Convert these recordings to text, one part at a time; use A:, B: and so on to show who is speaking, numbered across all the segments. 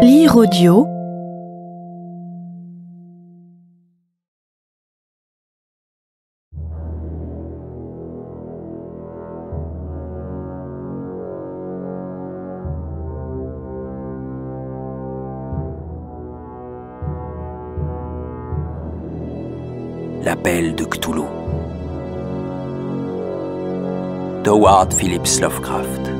A: Lire audio L'appel de Cthulhu
B: Howard Phillips Lovecraft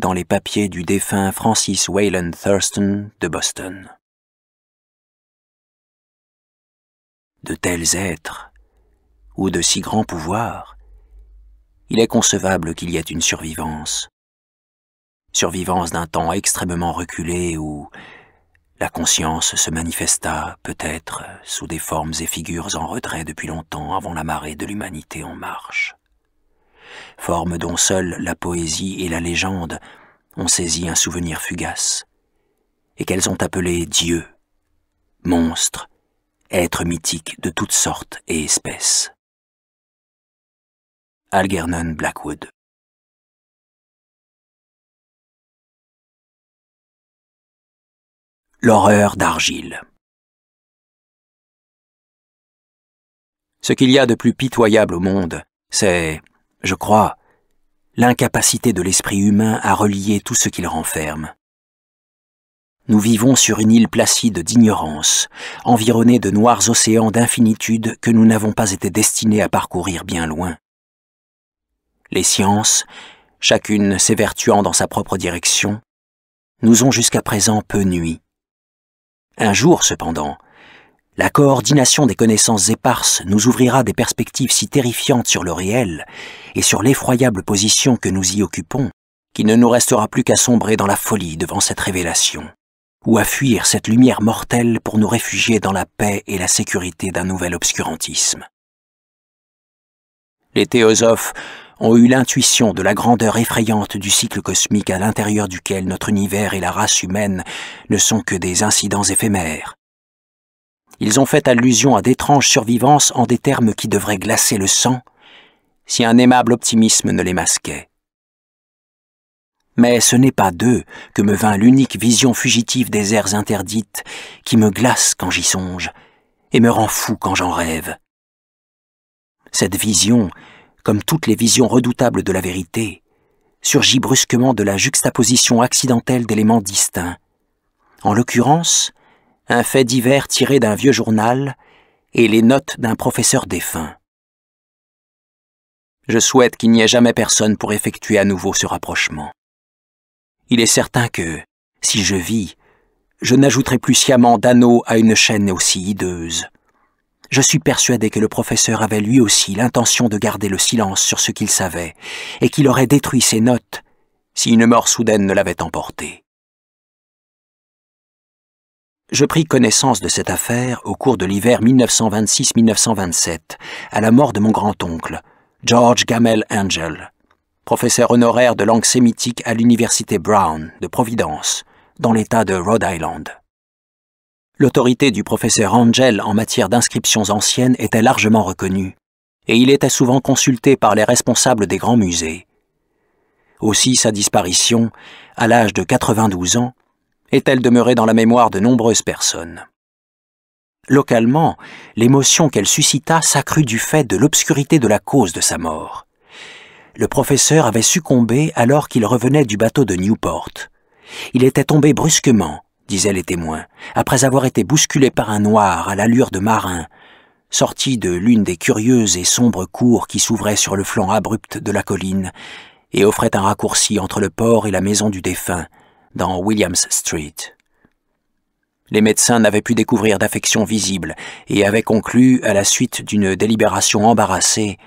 A: dans les papiers du défunt Francis Wayland Thurston de Boston. De tels êtres, ou de si grands pouvoirs, il est concevable qu'il y ait une survivance,
B: survivance d'un temps extrêmement reculé où la conscience se manifesta peut-être sous des formes et figures en retrait depuis longtemps avant la marée de l'humanité en marche forme dont seules la poésie et la légende ont saisi un souvenir fugace, et qu'elles ont appelé
A: Dieu, monstres, être mythiques de toutes sortes et espèces. Algernon Blackwood L'horreur d'argile. Ce qu'il y a de plus pitoyable au monde, c'est je crois, l'incapacité de
B: l'esprit humain à relier tout ce qu'il renferme. Nous vivons sur une île placide d'ignorance, environnée de noirs océans d'infinitude que nous n'avons pas été destinés à parcourir bien loin. Les sciences, chacune s'évertuant dans sa propre direction, nous ont jusqu'à présent peu nuit. Un jour, cependant, la coordination des connaissances éparses nous ouvrira des perspectives si terrifiantes sur le réel et sur l'effroyable position que nous y occupons, qu'il ne nous restera plus qu'à sombrer dans la folie devant cette révélation, ou à fuir cette lumière mortelle pour nous réfugier dans la paix et la sécurité d'un nouvel obscurantisme. Les
A: théosophes
B: ont eu l'intuition de la grandeur effrayante du cycle cosmique à l'intérieur duquel notre univers et la race humaine ne sont que des incidents éphémères, ils ont fait allusion à d'étranges survivances en des termes qui devraient glacer le sang, si un aimable optimisme ne les masquait. Mais ce n'est pas d'eux que me vint l'unique vision fugitive des airs interdites qui me glace quand j'y songe et me rend fou quand j'en rêve. Cette vision, comme toutes les visions redoutables de la vérité, surgit brusquement de la juxtaposition accidentelle d'éléments distincts. En l'occurrence, un fait divers tiré d'un vieux journal et les notes d'un professeur défunt.
A: Je souhaite qu'il n'y ait jamais personne pour effectuer à nouveau ce rapprochement. Il est certain que, si je vis, je n'ajouterai plus
B: sciemment d'anneaux à une chaîne aussi hideuse. Je suis persuadé que le professeur avait lui aussi l'intention de garder le silence sur ce qu'il savait, et qu'il aurait détruit ses notes si une mort soudaine ne l'avait emporté. Je pris connaissance de cette affaire au cours de l'hiver 1926-1927, à la mort de mon grand-oncle, George Gamel Angel, professeur honoraire de langue sémitique à l'université Brown de Providence, dans l'État de Rhode Island. L'autorité du professeur Angel en matière d'inscriptions anciennes était largement reconnue, et il était souvent consulté par les responsables des grands musées. Aussi sa disparition, à l'âge de 92 ans, est-elle demeurée dans la mémoire de nombreuses personnes. Localement, l'émotion qu'elle suscita s'accrut du fait de l'obscurité de la cause de sa mort. Le professeur avait succombé alors qu'il revenait du bateau de Newport. Il était tombé brusquement, disaient les témoins, après avoir été bousculé par un noir à l'allure de marin, sorti de l'une des curieuses et sombres cours qui s'ouvraient sur le flanc abrupt de la colline et offrait un raccourci entre le port et la maison du défunt, dans Williams Street. Les médecins n'avaient pu découvrir d'affection visible et avaient conclu, à la suite d'une délibération embarrassée,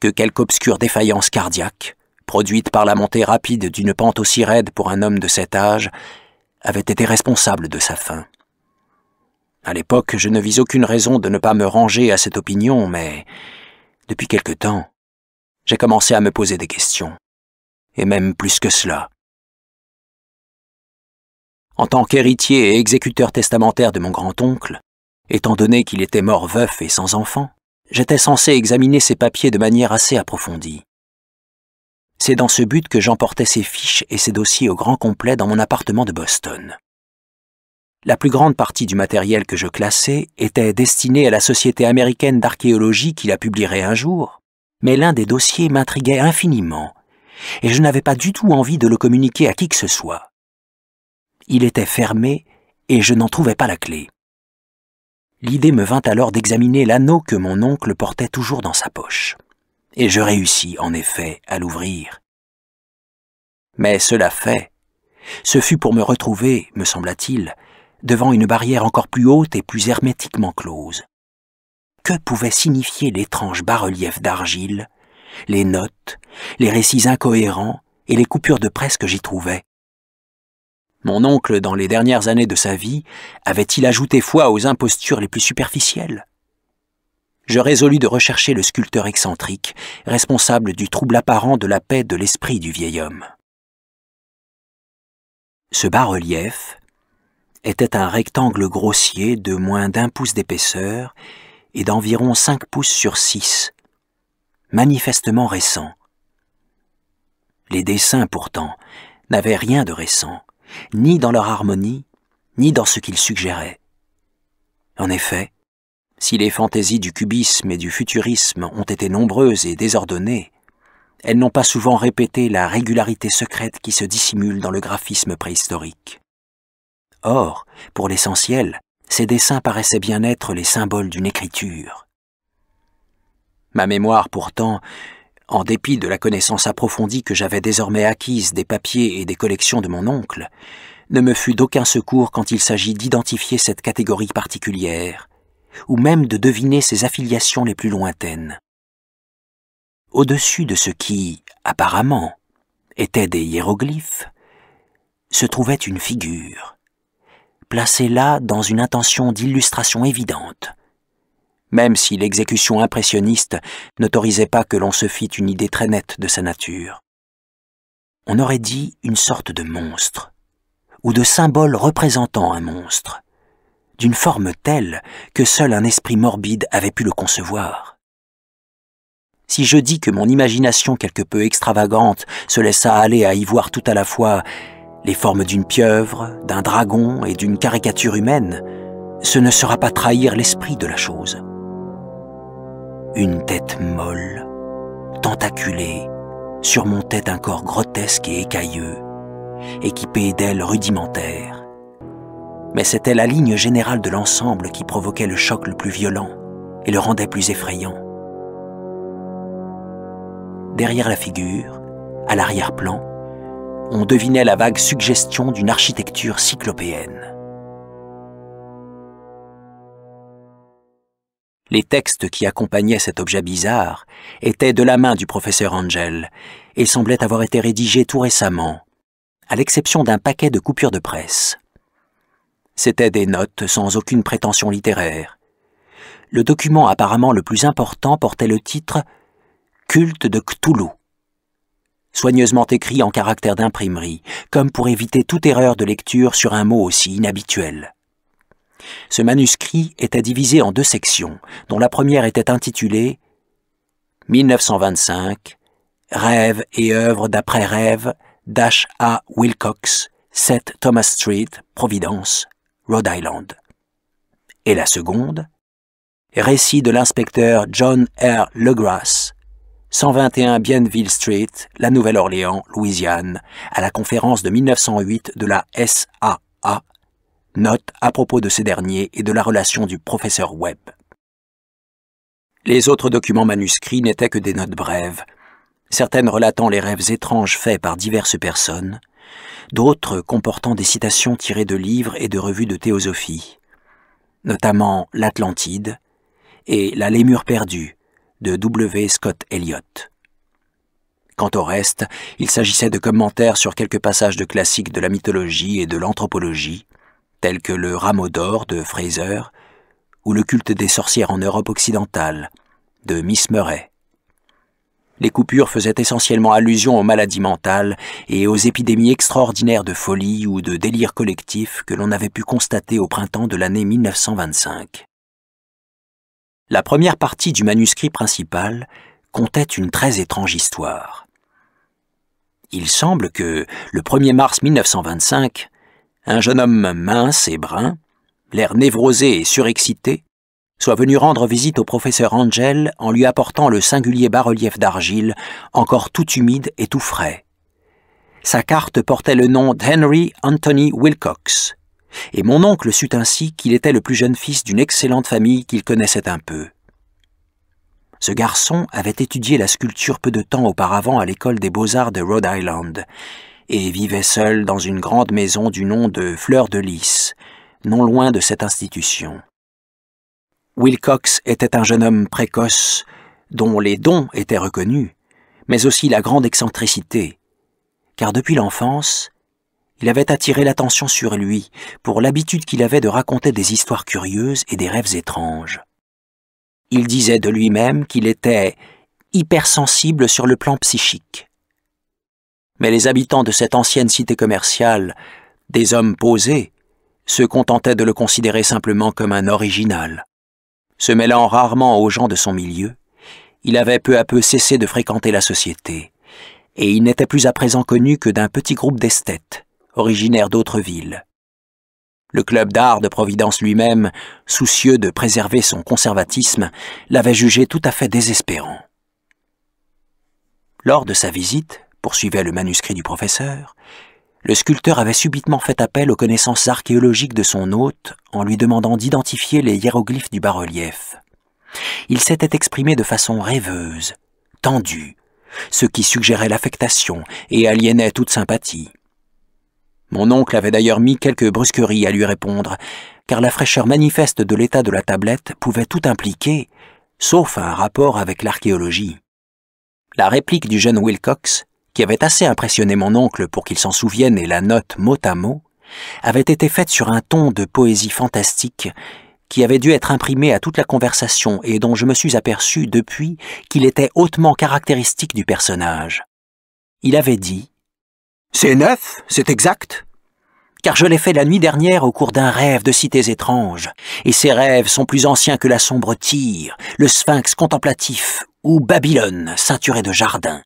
B: que quelque obscure défaillance cardiaque, produite par la montée rapide d'une pente aussi raide pour un homme de cet âge, avait été responsable de sa fin. À l'époque, je ne vis aucune raison de ne pas me ranger à cette opinion, mais
A: depuis quelque temps, j'ai commencé à me poser des questions. Et même plus que cela, en tant qu'héritier et exécuteur
B: testamentaire de mon grand-oncle, étant donné qu'il était mort veuf et sans enfant, j'étais censé examiner ses papiers de manière assez approfondie. C'est dans ce but que j'emportais ses fiches et ses dossiers au grand complet dans mon appartement de Boston. La plus grande partie du matériel que je classais était destinée à la Société américaine d'archéologie qui la publierait un jour, mais l'un des dossiers m'intriguait infiniment, et je n'avais pas du tout envie de le communiquer à qui que ce soit. Il était fermé et je n'en trouvais pas la clé. L'idée me vint alors d'examiner l'anneau que mon oncle portait toujours dans sa poche. Et je réussis, en effet, à l'ouvrir. Mais cela fait, ce fut pour me retrouver, me sembla-t-il, devant une barrière encore plus haute et plus hermétiquement close. Que pouvait signifier l'étrange bas-relief d'argile, les notes, les récits incohérents et les coupures de presse que j'y trouvais mon oncle, dans les dernières années de sa vie, avait-il ajouté foi aux impostures les plus superficielles Je résolus de rechercher le sculpteur excentrique, responsable du trouble apparent de la paix de l'esprit du vieil homme. Ce bas-relief était un rectangle grossier de moins d'un pouce d'épaisseur et d'environ cinq pouces sur six, manifestement récent. Les dessins, pourtant, n'avaient rien de récent ni dans leur harmonie, ni dans ce qu'ils suggéraient. En effet, si les fantaisies du cubisme et du futurisme ont été nombreuses et désordonnées, elles n'ont pas souvent répété la régularité secrète qui se dissimule dans le graphisme préhistorique. Or, pour l'essentiel, ces dessins paraissaient bien être les symboles d'une écriture. Ma mémoire pourtant en dépit de la connaissance approfondie que j'avais désormais acquise des papiers et des collections de mon oncle, ne me fut d'aucun secours quand il s'agit d'identifier cette catégorie particulière, ou même de deviner ses affiliations les plus lointaines. Au-dessus de ce qui, apparemment, était des hiéroglyphes, se trouvait une figure, placée là dans une intention d'illustration évidente, même si l'exécution impressionniste n'autorisait pas que l'on se fît une idée très nette de sa nature. On aurait dit une sorte de monstre, ou de symbole représentant un monstre, d'une forme telle que seul un esprit morbide avait pu le concevoir. Si je dis que mon imagination quelque peu extravagante se laissa aller à y voir tout à la fois les formes d'une pieuvre, d'un dragon et d'une caricature humaine, ce ne sera pas trahir l'esprit de la chose une tête molle, tentaculée, surmontait un corps grotesque et écailleux, équipé d'ailes rudimentaires. Mais c'était la ligne générale de l'ensemble qui provoquait le choc le plus violent et le rendait plus effrayant. Derrière la figure, à l'arrière-plan, on devinait la vague suggestion d'une architecture cyclopéenne. Les textes qui accompagnaient cet objet bizarre étaient de la main du professeur Angel et semblaient avoir été rédigés tout récemment, à l'exception d'un paquet de coupures de presse. C'étaient des notes sans aucune prétention littéraire. Le document apparemment le plus important portait le titre « Culte de Cthulhu », soigneusement écrit en caractère d'imprimerie, comme pour éviter toute erreur de lecture sur un mot aussi inhabituel. Ce manuscrit était divisé en deux sections, dont la première était intitulée 1925 Rêves et œuvres d'après rêve Dash A. Wilcox, 7 Thomas Street, Providence, Rhode Island. Et la seconde Récit de l'inspecteur John R. Legras, 121 Bienville Street, La Nouvelle-Orléans, Louisiane, à la conférence de 1908 de la SAA Note à propos de ces derniers et de la relation du professeur Webb. Les autres documents manuscrits n'étaient que des notes brèves, certaines relatant les rêves étranges faits par diverses personnes, d'autres comportant des citations tirées de livres et de revues de théosophie, notamment L'Atlantide et La Lémure perdue de W. Scott Elliott. Quant au reste, il s'agissait de commentaires sur quelques passages de classiques de la mythologie et de l'anthropologie, tels que le Rameau d'or de Fraser ou le culte des sorcières en Europe occidentale de Miss Murray. Les coupures faisaient essentiellement allusion aux maladies mentales et aux épidémies extraordinaires de folie ou de délire collectif que l'on avait pu constater au printemps de l'année 1925. La première partie du manuscrit principal comptait une très étrange histoire. Il semble que, le 1er mars 1925, un jeune homme mince et brun, l'air névrosé et surexcité, soit venu rendre visite au professeur Angel en lui apportant le singulier bas-relief d'argile, encore tout humide et tout frais. Sa carte portait le nom d'Henry Anthony Wilcox, et mon oncle sut ainsi qu'il était le plus jeune fils d'une excellente famille qu'il connaissait un peu. Ce garçon avait étudié la sculpture peu de temps auparavant à l'école des beaux-arts de Rhode Island, et vivait seul dans une grande maison du nom de Fleur de Lys, non loin de cette institution. Wilcox était un jeune homme précoce, dont les dons étaient reconnus, mais aussi la grande excentricité, car depuis l'enfance, il avait attiré l'attention sur lui pour l'habitude qu'il avait de raconter des histoires curieuses et des rêves étranges. Il disait de lui-même qu'il était hypersensible sur le plan psychique, mais les habitants de cette ancienne cité commerciale, des hommes posés, se contentaient de le considérer simplement comme un original. Se mêlant rarement aux gens de son milieu, il avait peu à peu cessé de fréquenter la société, et il n'était plus à présent connu que d'un petit groupe d'esthètes, originaires d'autres villes. Le club d'art de Providence lui-même, soucieux de préserver son conservatisme, l'avait jugé tout à fait désespérant. Lors de sa visite, poursuivait le manuscrit du professeur, le sculpteur avait subitement fait appel aux connaissances archéologiques de son hôte en lui demandant d'identifier les hiéroglyphes du bas-relief. Il s'était exprimé de façon rêveuse, tendue, ce qui suggérait l'affectation et aliénait toute sympathie. Mon oncle avait d'ailleurs mis quelques brusqueries à lui répondre, car la fraîcheur manifeste de l'état de la tablette pouvait tout impliquer, sauf un rapport avec l'archéologie. La réplique du jeune Wilcox qui avait assez impressionné mon oncle pour qu'il s'en souvienne et la note mot à mot, avait été faite sur un ton de poésie fantastique qui avait dû être imprimé à toute la conversation et dont je me suis aperçu depuis qu'il était hautement caractéristique du personnage. Il avait dit C'est neuf, c'est exact, car je l'ai fait la nuit dernière au cours d'un rêve de cités étranges, et ces rêves sont plus anciens que la sombre Tyr, le sphinx contemplatif ou Babylone ceinturé de jardins.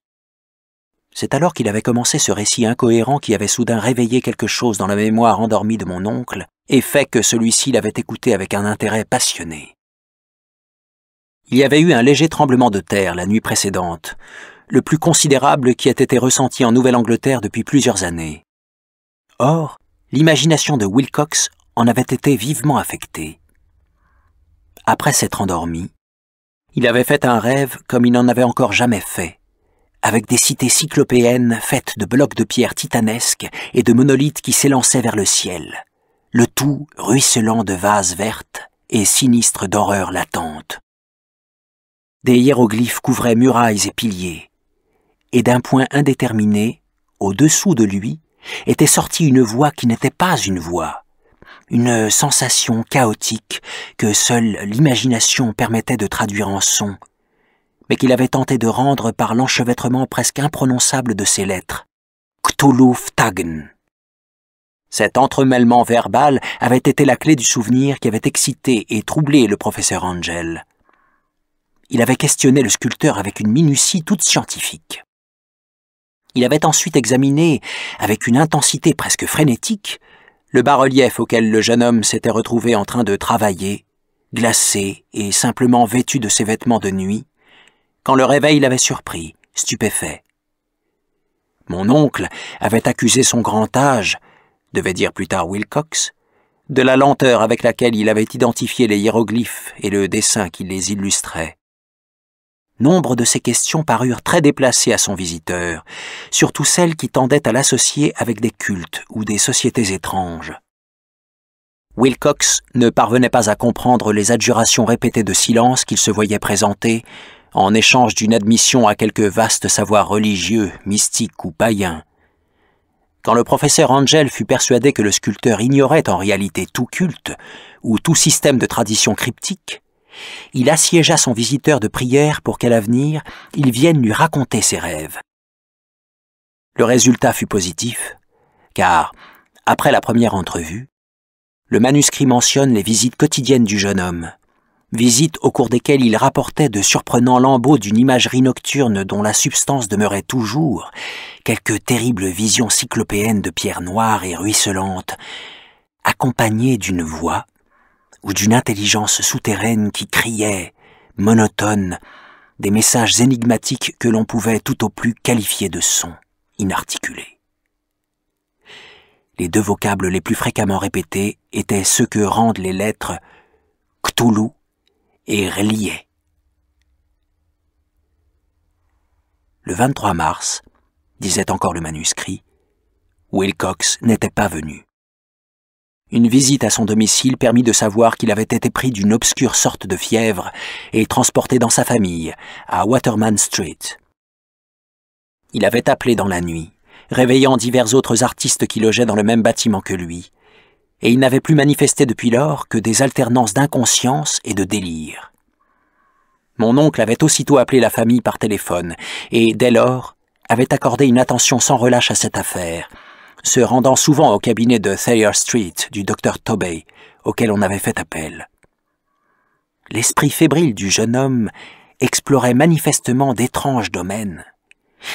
B: C'est alors qu'il avait commencé ce récit incohérent qui avait soudain réveillé quelque chose dans la mémoire endormie de mon oncle, et fait que celui-ci l'avait écouté avec un intérêt passionné. Il y avait eu un léger tremblement de terre la nuit précédente, le plus considérable qui ait été ressenti en Nouvelle-Angleterre depuis plusieurs années. Or, l'imagination de Wilcox en avait été vivement affectée. Après s'être endormi, il avait fait un rêve comme il n'en avait encore jamais fait avec des cités cyclopéennes faites de blocs de pierre titanesques et de monolithes qui s'élançaient vers le ciel, le tout ruisselant de vases vertes et sinistres d'horreur latente. Des hiéroglyphes couvraient murailles et piliers, et d'un point indéterminé, au-dessous de lui, était sortie une voix qui n'était pas une voix, une sensation chaotique que seule l'imagination permettait de traduire en son, mais qu'il avait tenté de rendre par l'enchevêtrement presque imprononçable de ses lettres. Tagn. Cet entremêlement verbal avait été la clé du souvenir qui avait excité et troublé le professeur Angel. Il avait questionné le sculpteur avec une minutie toute scientifique. Il avait ensuite examiné, avec une intensité presque frénétique, le bas-relief auquel le jeune homme s'était retrouvé en train de travailler, glacé et simplement vêtu de ses vêtements de nuit, quand le réveil l'avait surpris, stupéfait. Mon oncle avait accusé son grand âge, devait dire plus tard Wilcox, de la lenteur avec laquelle il avait identifié les hiéroglyphes et le dessin qui les illustrait. Nombre de ces questions parurent très déplacées à son visiteur, surtout celles qui tendaient à l'associer avec des cultes ou des sociétés étranges. Wilcox ne parvenait pas à comprendre les adjurations répétées de silence qu'il se voyait présenter, en échange d'une admission à quelque vaste savoir religieux, mystique ou païen. Quand le professeur Angel fut persuadé que le sculpteur ignorait en réalité tout culte ou tout système de tradition cryptique, il assiégea son visiteur de prière pour qu'à l'avenir, il vienne lui raconter ses rêves. Le résultat fut positif, car, après la première entrevue, le manuscrit mentionne les visites quotidiennes du jeune homme, visites au cours desquelles il rapportait de surprenants lambeaux d'une imagerie nocturne dont la substance demeurait toujours, quelques terribles visions cyclopéennes de pierres noires et ruisselantes, accompagnées d'une voix ou d'une intelligence souterraine qui criait, monotone, des messages énigmatiques que l'on pouvait tout au plus qualifier de sons inarticulés. Les deux vocables les plus fréquemment répétés étaient ceux que rendent les lettres Cthulhu et reliait. Le 23 mars, disait encore le manuscrit, Wilcox n'était pas venu. Une visite à son domicile permit de savoir qu'il avait été pris d'une obscure sorte de fièvre et transporté dans sa famille, à Waterman Street. Il avait appelé dans la nuit, réveillant divers autres artistes qui logeaient dans le même bâtiment que lui, et il n'avait plus manifesté depuis lors que des alternances d'inconscience et de délire. Mon oncle avait aussitôt appelé la famille par téléphone, et dès lors avait accordé une attention sans relâche à cette affaire, se rendant souvent au cabinet de Thayer Street du docteur Tobey, auquel on avait fait appel. L'esprit fébrile du jeune homme explorait manifestement d'étranges domaines,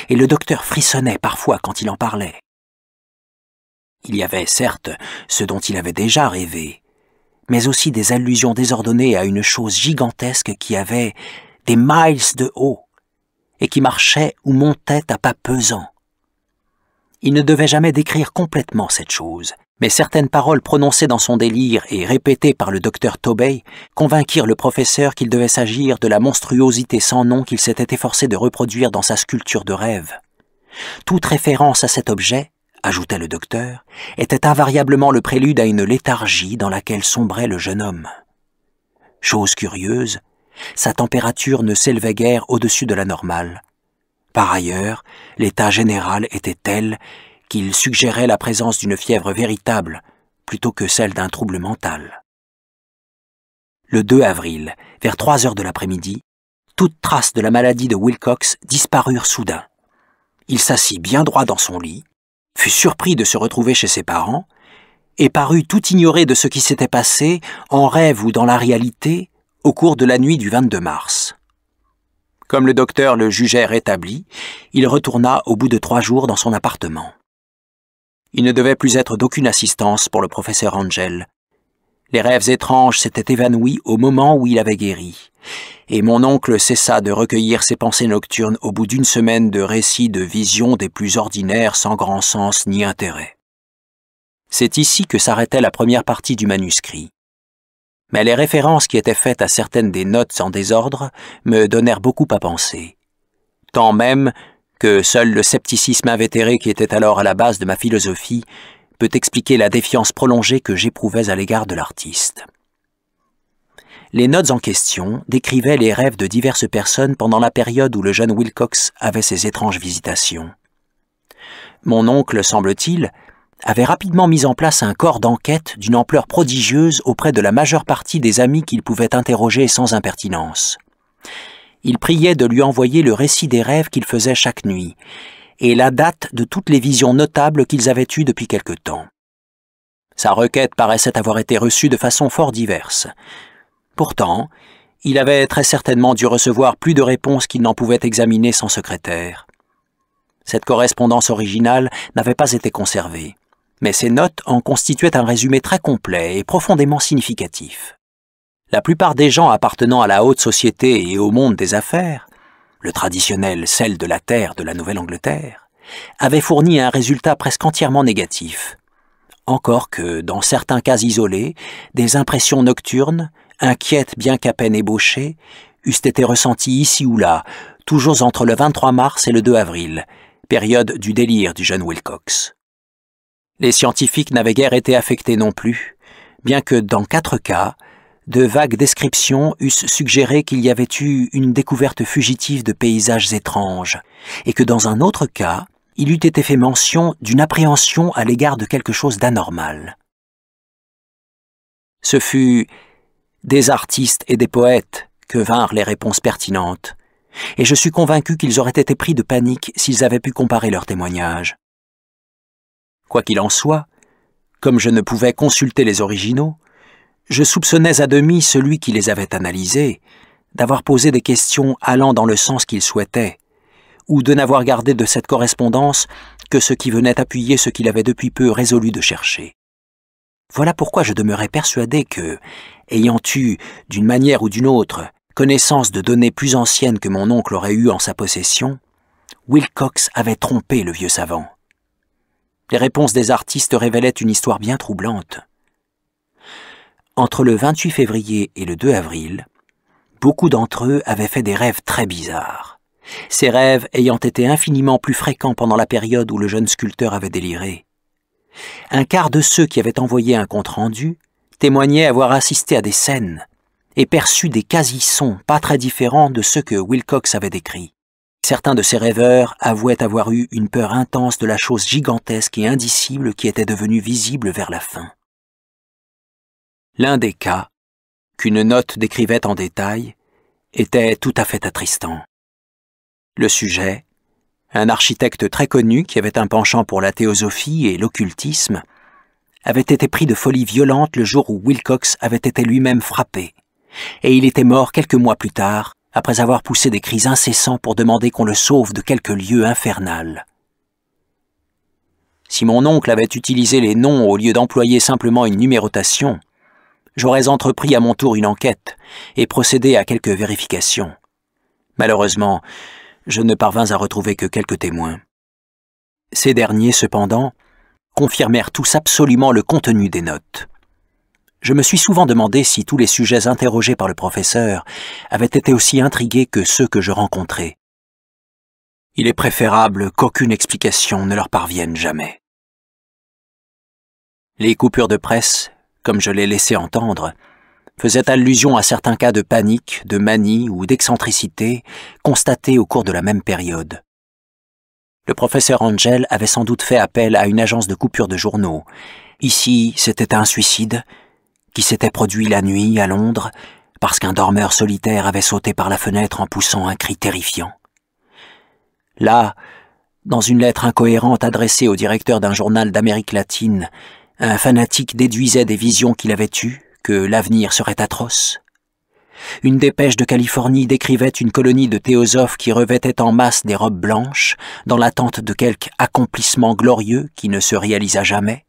B: et le docteur frissonnait parfois quand il en parlait. Il y avait, certes, ce dont il avait déjà rêvé, mais aussi des allusions désordonnées à une chose gigantesque qui avait des miles de haut et qui marchait ou montait à pas pesants. Il ne devait jamais décrire complètement cette chose, mais certaines paroles prononcées dans son délire et répétées par le docteur Tobey convainquirent le professeur qu'il devait s'agir de la monstruosité sans nom qu'il s'était efforcé de reproduire dans sa sculpture de rêve. Toute référence à cet objet, ajoutait le docteur, était invariablement le prélude à une léthargie dans laquelle sombrait le jeune homme. Chose curieuse, sa température ne s'élevait guère au-dessus de la normale. Par ailleurs, l'état général était tel qu'il suggérait la présence d'une fièvre véritable plutôt que celle d'un trouble mental. Le 2 avril, vers 3 heures de l'après-midi, toutes traces de la maladie de Wilcox disparurent soudain. Il s'assit bien droit dans son lit, fut surpris de se retrouver chez ses parents, et parut tout ignorer de ce qui s'était passé, en rêve ou dans la réalité, au cours de la nuit du 22 mars. Comme le docteur le jugeait rétabli, il retourna au bout de trois jours dans son appartement. Il ne devait plus être d'aucune assistance pour le professeur Angel, les rêves étranges s'étaient évanouis au moment où il avait guéri. Et mon oncle cessa de recueillir ses pensées nocturnes au bout d'une semaine de récits de visions des plus ordinaires sans grand sens ni intérêt. C'est ici que s'arrêtait la première partie du manuscrit. Mais les références qui étaient faites à certaines des notes en désordre me donnèrent beaucoup à penser. Tant même que seul le scepticisme invétéré qui était alors à la base de ma philosophie peut expliquer la défiance prolongée que j'éprouvais à l'égard de l'artiste. Les notes en question décrivaient les rêves de diverses personnes pendant la période où le jeune Wilcox avait ses étranges visitations. Mon oncle, semble-t-il, avait rapidement mis en place un corps d'enquête d'une ampleur prodigieuse auprès de la majeure partie des amis qu'il pouvait interroger sans impertinence. Il priait de lui envoyer le récit des rêves qu'il faisait chaque nuit, et la date de toutes les visions notables qu'ils avaient eues depuis quelque temps. Sa requête paraissait avoir été reçue de façon fort diverse. Pourtant, il avait très certainement dû recevoir plus de réponses qu'il n'en pouvait examiner sans secrétaire. Cette correspondance originale n'avait pas été conservée, mais ses notes en constituaient un résumé très complet et profondément significatif. La plupart des gens appartenant à la haute société et au monde des affaires le traditionnel sel de la terre de la Nouvelle-Angleterre, avait fourni un résultat presque entièrement négatif. Encore que, dans certains cas isolés, des impressions nocturnes, inquiètes bien qu'à peine ébauchées, eussent été ressenties ici ou là, toujours entre le 23 mars et le 2 avril, période du délire du jeune Wilcox. Les scientifiques n'avaient guère été affectés non plus, bien que dans quatre cas, de vagues descriptions eussent suggéré qu'il y avait eu une découverte fugitive de paysages étranges, et que dans un autre cas, il eût été fait mention d'une appréhension à l'égard de quelque chose d'anormal. Ce fut des artistes et des poètes que vinrent les réponses pertinentes, et je suis convaincu qu'ils auraient été pris de panique s'ils avaient pu comparer leurs témoignages. Quoi qu'il en soit, comme je ne pouvais consulter les originaux, je soupçonnais à demi celui qui les avait analysés d'avoir posé des questions allant dans le sens qu'il souhaitait, ou de n'avoir gardé de cette correspondance que ce qui venait appuyer ce qu'il avait depuis peu résolu de chercher. Voilà pourquoi je demeurais persuadé que, ayant eu, d'une manière ou d'une autre, connaissance de données plus anciennes que mon oncle aurait eues en sa possession, Wilcox avait trompé le vieux savant. Les réponses des artistes révélaient une histoire bien troublante. Entre le 28 février et le 2 avril, beaucoup d'entre eux avaient fait des rêves très bizarres. Ces rêves ayant été infiniment plus fréquents pendant la période où le jeune sculpteur avait déliré. Un quart de ceux qui avaient envoyé un compte-rendu témoignaient avoir assisté à des scènes et perçu des quasi-sons pas très différents de ceux que Wilcox avait décrits. Certains de ces rêveurs avouaient avoir eu une peur intense de la chose gigantesque et indicible qui était devenue visible vers la fin.
A: L'un des cas,
B: qu'une note décrivait en détail, était tout à fait attristant. Le sujet, un architecte très connu qui avait un penchant pour la théosophie et l'occultisme, avait été pris de folie violente le jour où Wilcox avait été lui-même frappé, et il était mort quelques mois plus tard, après avoir poussé des cris incessants pour demander qu'on le sauve de quelque lieu infernal. Si mon oncle avait utilisé les noms au lieu d'employer simplement une numérotation, j'aurais entrepris à mon tour une enquête et procédé à quelques vérifications. Malheureusement, je ne parvins à retrouver que quelques témoins. Ces derniers, cependant, confirmèrent tous absolument le contenu des notes. Je me suis souvent demandé si tous les sujets interrogés par le professeur avaient été aussi intrigués que ceux que je rencontrais.
A: Il est préférable qu'aucune explication ne leur parvienne jamais. Les coupures de presse comme je l'ai laissé entendre,
B: faisait allusion à certains cas de panique, de manie ou d'excentricité constatés au cours de la même période. Le professeur Angel avait sans doute fait appel à une agence de coupure de journaux. Ici, c'était un suicide qui s'était produit la nuit à Londres parce qu'un dormeur solitaire avait sauté par la fenêtre en poussant un cri terrifiant. Là, dans une lettre incohérente adressée au directeur d'un journal d'Amérique latine, un fanatique déduisait des visions qu'il avait eues que l'avenir serait atroce. Une dépêche de Californie décrivait une colonie de théosophes qui revêtaient en masse des robes blanches, dans l'attente de quelque accomplissement glorieux qui ne se réalisa jamais,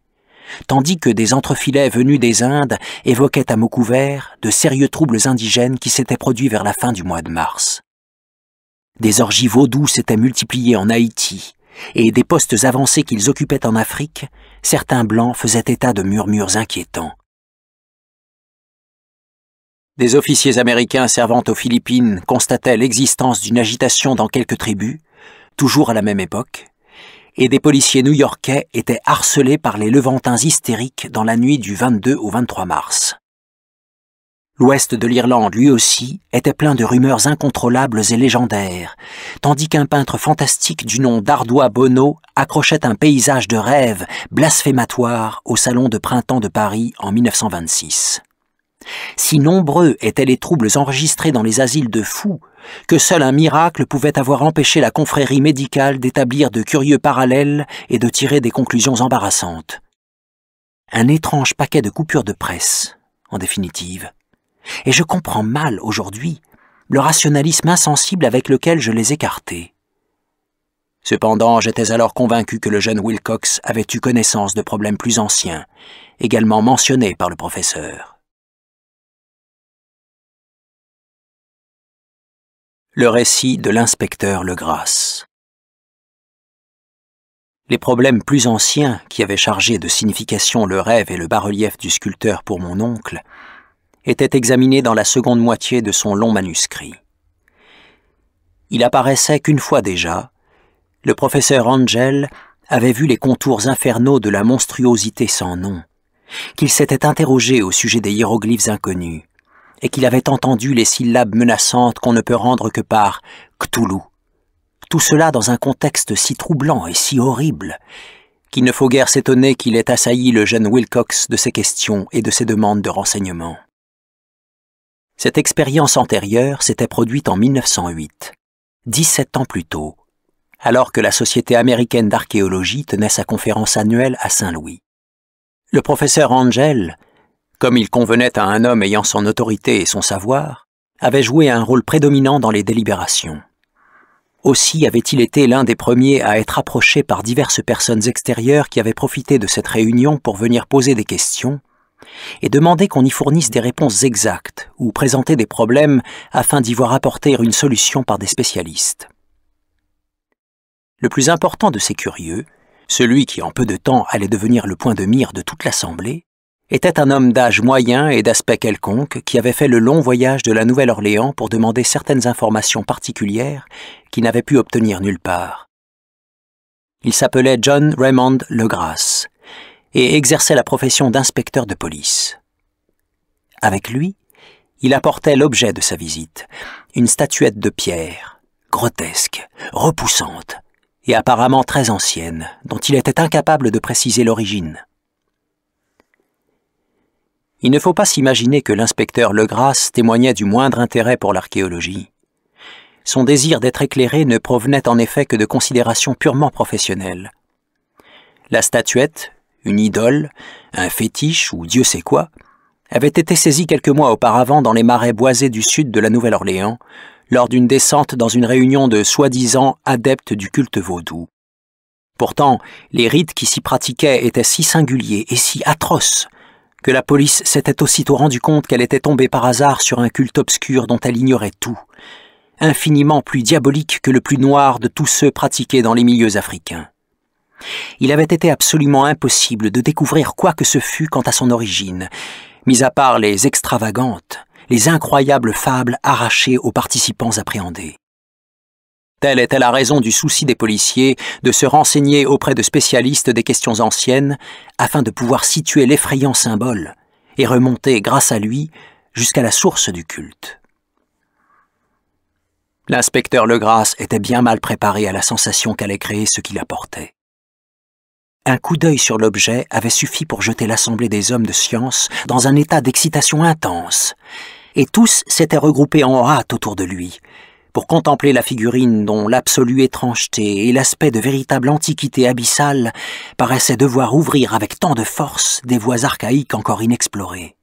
B: tandis que des entrefilets venus des Indes évoquaient à mots couverts de sérieux troubles indigènes qui s'étaient produits vers la fin du mois de mars. Des orgies vaudous s'étaient multipliées en Haïti, et des postes avancés qu'ils occupaient en Afrique, certains Blancs faisaient état de murmures inquiétants. Des officiers américains servant aux Philippines constataient l'existence d'une agitation dans quelques tribus, toujours à la même époque, et des policiers new-yorkais étaient harcelés par les Levantins hystériques dans la nuit du 22 au 23 mars. L'ouest de l'Irlande, lui aussi, était plein de rumeurs incontrôlables et légendaires, tandis qu'un peintre fantastique du nom d'Ardois Bonneau accrochait un paysage de rêve blasphématoire au Salon de printemps de Paris en 1926. Si nombreux étaient les troubles enregistrés dans les asiles de fous, que seul un miracle pouvait avoir empêché la confrérie médicale d'établir de curieux parallèles et de tirer des conclusions embarrassantes. Un étrange paquet de coupures de presse, en définitive et je comprends mal aujourd'hui le rationalisme insensible avec lequel je les écartais. Cependant, j'étais alors convaincu que le jeune Wilcox avait eu
A: connaissance de problèmes plus anciens, également mentionnés par le professeur. Le récit de l'inspecteur Legrasse Les problèmes plus anciens
B: qui avaient chargé de signification le rêve et le bas-relief du sculpteur pour mon oncle était examiné dans la seconde moitié de son long manuscrit. Il apparaissait qu'une fois déjà, le professeur Angel avait vu les contours infernaux de la monstruosité sans nom, qu'il s'était interrogé au sujet des hiéroglyphes inconnus, et qu'il avait entendu les syllabes menaçantes qu'on ne peut rendre que par Cthulhu. Tout cela dans un contexte si troublant et si horrible qu'il ne faut guère s'étonner qu'il ait assailli le jeune Wilcox de ses questions et de ses demandes de renseignements. Cette expérience antérieure s'était produite en 1908, 17 ans plus tôt, alors que la Société américaine d'archéologie tenait sa conférence annuelle à Saint-Louis. Le professeur Angel, comme il convenait à un homme ayant son autorité et son savoir, avait joué un rôle prédominant dans les délibérations. Aussi avait-il été l'un des premiers à être approché par diverses personnes extérieures qui avaient profité de cette réunion pour venir poser des questions et demander qu'on y fournisse des réponses exactes ou présenter des problèmes afin d'y voir apporter une solution par des spécialistes. Le plus important de ces curieux, celui qui en peu de temps allait devenir le point de mire de toute l'Assemblée, était un homme d'âge moyen et d'aspect quelconque qui avait fait le long voyage de la Nouvelle-Orléans pour demander certaines informations particulières qu'il n'avait pu obtenir nulle part. Il s'appelait John Raymond Legrasse et exerçait la profession d'inspecteur de police. Avec lui, il apportait l'objet de sa visite, une statuette de pierre, grotesque, repoussante, et apparemment très ancienne, dont il était incapable de préciser l'origine. Il ne faut pas s'imaginer que l'inspecteur Legras témoignait du moindre intérêt pour l'archéologie. Son désir d'être éclairé ne provenait en effet que de considérations purement professionnelles. La statuette, une idole, un fétiche ou Dieu sait quoi, avait été saisie quelques mois auparavant dans les marais boisés du sud de la Nouvelle-Orléans, lors d'une descente dans une réunion de soi-disant adeptes du culte vaudou. Pourtant, les rites qui s'y pratiquaient étaient si singuliers et si atroces que la police s'était aussitôt rendu compte qu'elle était tombée par hasard sur un culte obscur dont elle ignorait tout, infiniment plus diabolique que le plus noir de tous ceux pratiqués dans les milieux africains il avait été absolument impossible de découvrir quoi que ce fût quant à son origine, mis à part les extravagantes, les incroyables fables arrachées aux participants appréhendés. Telle était la raison du souci des policiers de se renseigner auprès de spécialistes des questions anciennes afin de pouvoir situer l'effrayant symbole et remonter, grâce à lui, jusqu'à la source du culte. L'inspecteur Legrasse était bien mal préparé à la sensation qu'allait créer ce qu'il apportait. Un coup d'œil sur l'objet avait suffi pour jeter l'assemblée des hommes de science dans un état d'excitation intense, et tous s'étaient regroupés en hâte autour de lui, pour contempler la figurine dont l'absolue étrangeté et l'aspect de véritable antiquité abyssale paraissaient devoir ouvrir avec tant de force des voies archaïques encore inexplorées.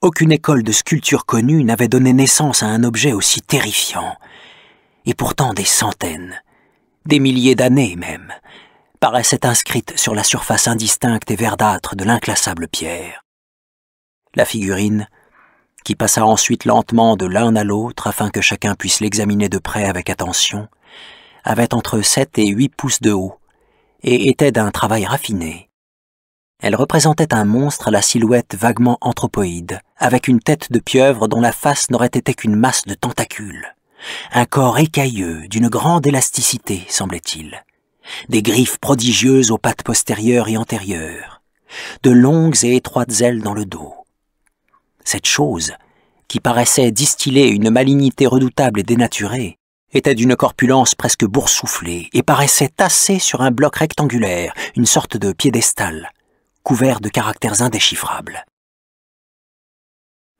B: Aucune école de sculpture connue n'avait donné naissance à un objet aussi terrifiant, et pourtant des centaines, des milliers d'années même, paraissait inscrite sur la surface indistincte et verdâtre de l'inclassable pierre. La figurine, qui passa ensuite lentement de l'un à l'autre afin que chacun puisse l'examiner de près avec attention, avait entre sept et huit pouces de haut, et était d'un travail raffiné. Elle représentait un monstre à la silhouette vaguement anthropoïde, avec une tête de pieuvre dont la face n'aurait été qu'une masse de tentacules. Un corps écailleux, d'une grande élasticité, semblait-il, des griffes prodigieuses aux pattes postérieures et antérieures, de longues et étroites ailes dans le dos. Cette chose, qui paraissait distiller une malignité redoutable et dénaturée, était d'une corpulence presque boursouflée et paraissait tassée sur un bloc rectangulaire, une sorte de piédestal, couvert de caractères indéchiffrables.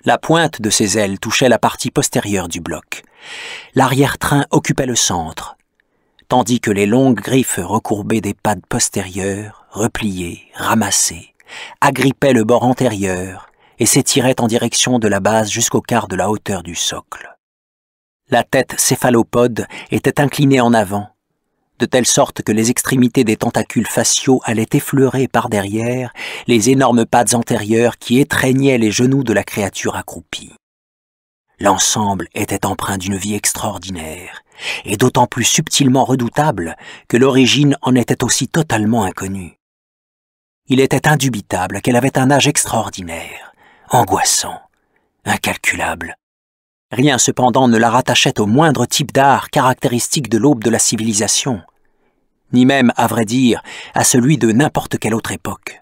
B: La pointe de ses ailes touchait la partie postérieure du bloc. L'arrière-train occupait le centre, tandis que les longues griffes recourbées des pattes postérieures, repliées, ramassées, agrippaient le bord antérieur et s'étiraient en direction de la base jusqu'au quart de la hauteur du socle. La tête céphalopode était inclinée en avant, de telle sorte que les extrémités des tentacules faciaux allaient effleurer par derrière les énormes pattes antérieures qui étreignaient les genoux de la créature accroupie. L'ensemble était empreint d'une vie extraordinaire, et d'autant plus subtilement redoutable que l'origine en était aussi totalement inconnue. Il était indubitable qu'elle avait un âge extraordinaire, angoissant, incalculable. Rien cependant ne la rattachait au moindre type d'art caractéristique de l'aube de la civilisation, ni même, à vrai dire, à celui de n'importe quelle autre époque.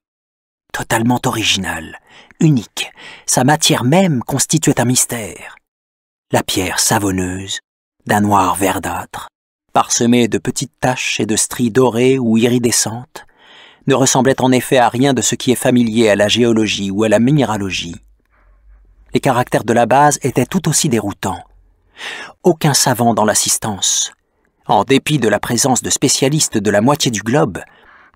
B: Totalement originale, unique, sa matière même constituait un mystère la pierre savonneuse, d'un noir verdâtre, parsemée de petites taches et de stries dorées ou iridescentes, ne ressemblait en effet à rien de ce qui est familier à la géologie ou à la minéralogie. Les caractères de la base étaient tout aussi déroutants. Aucun savant dans l'assistance, en dépit de la présence de spécialistes de la moitié du globe,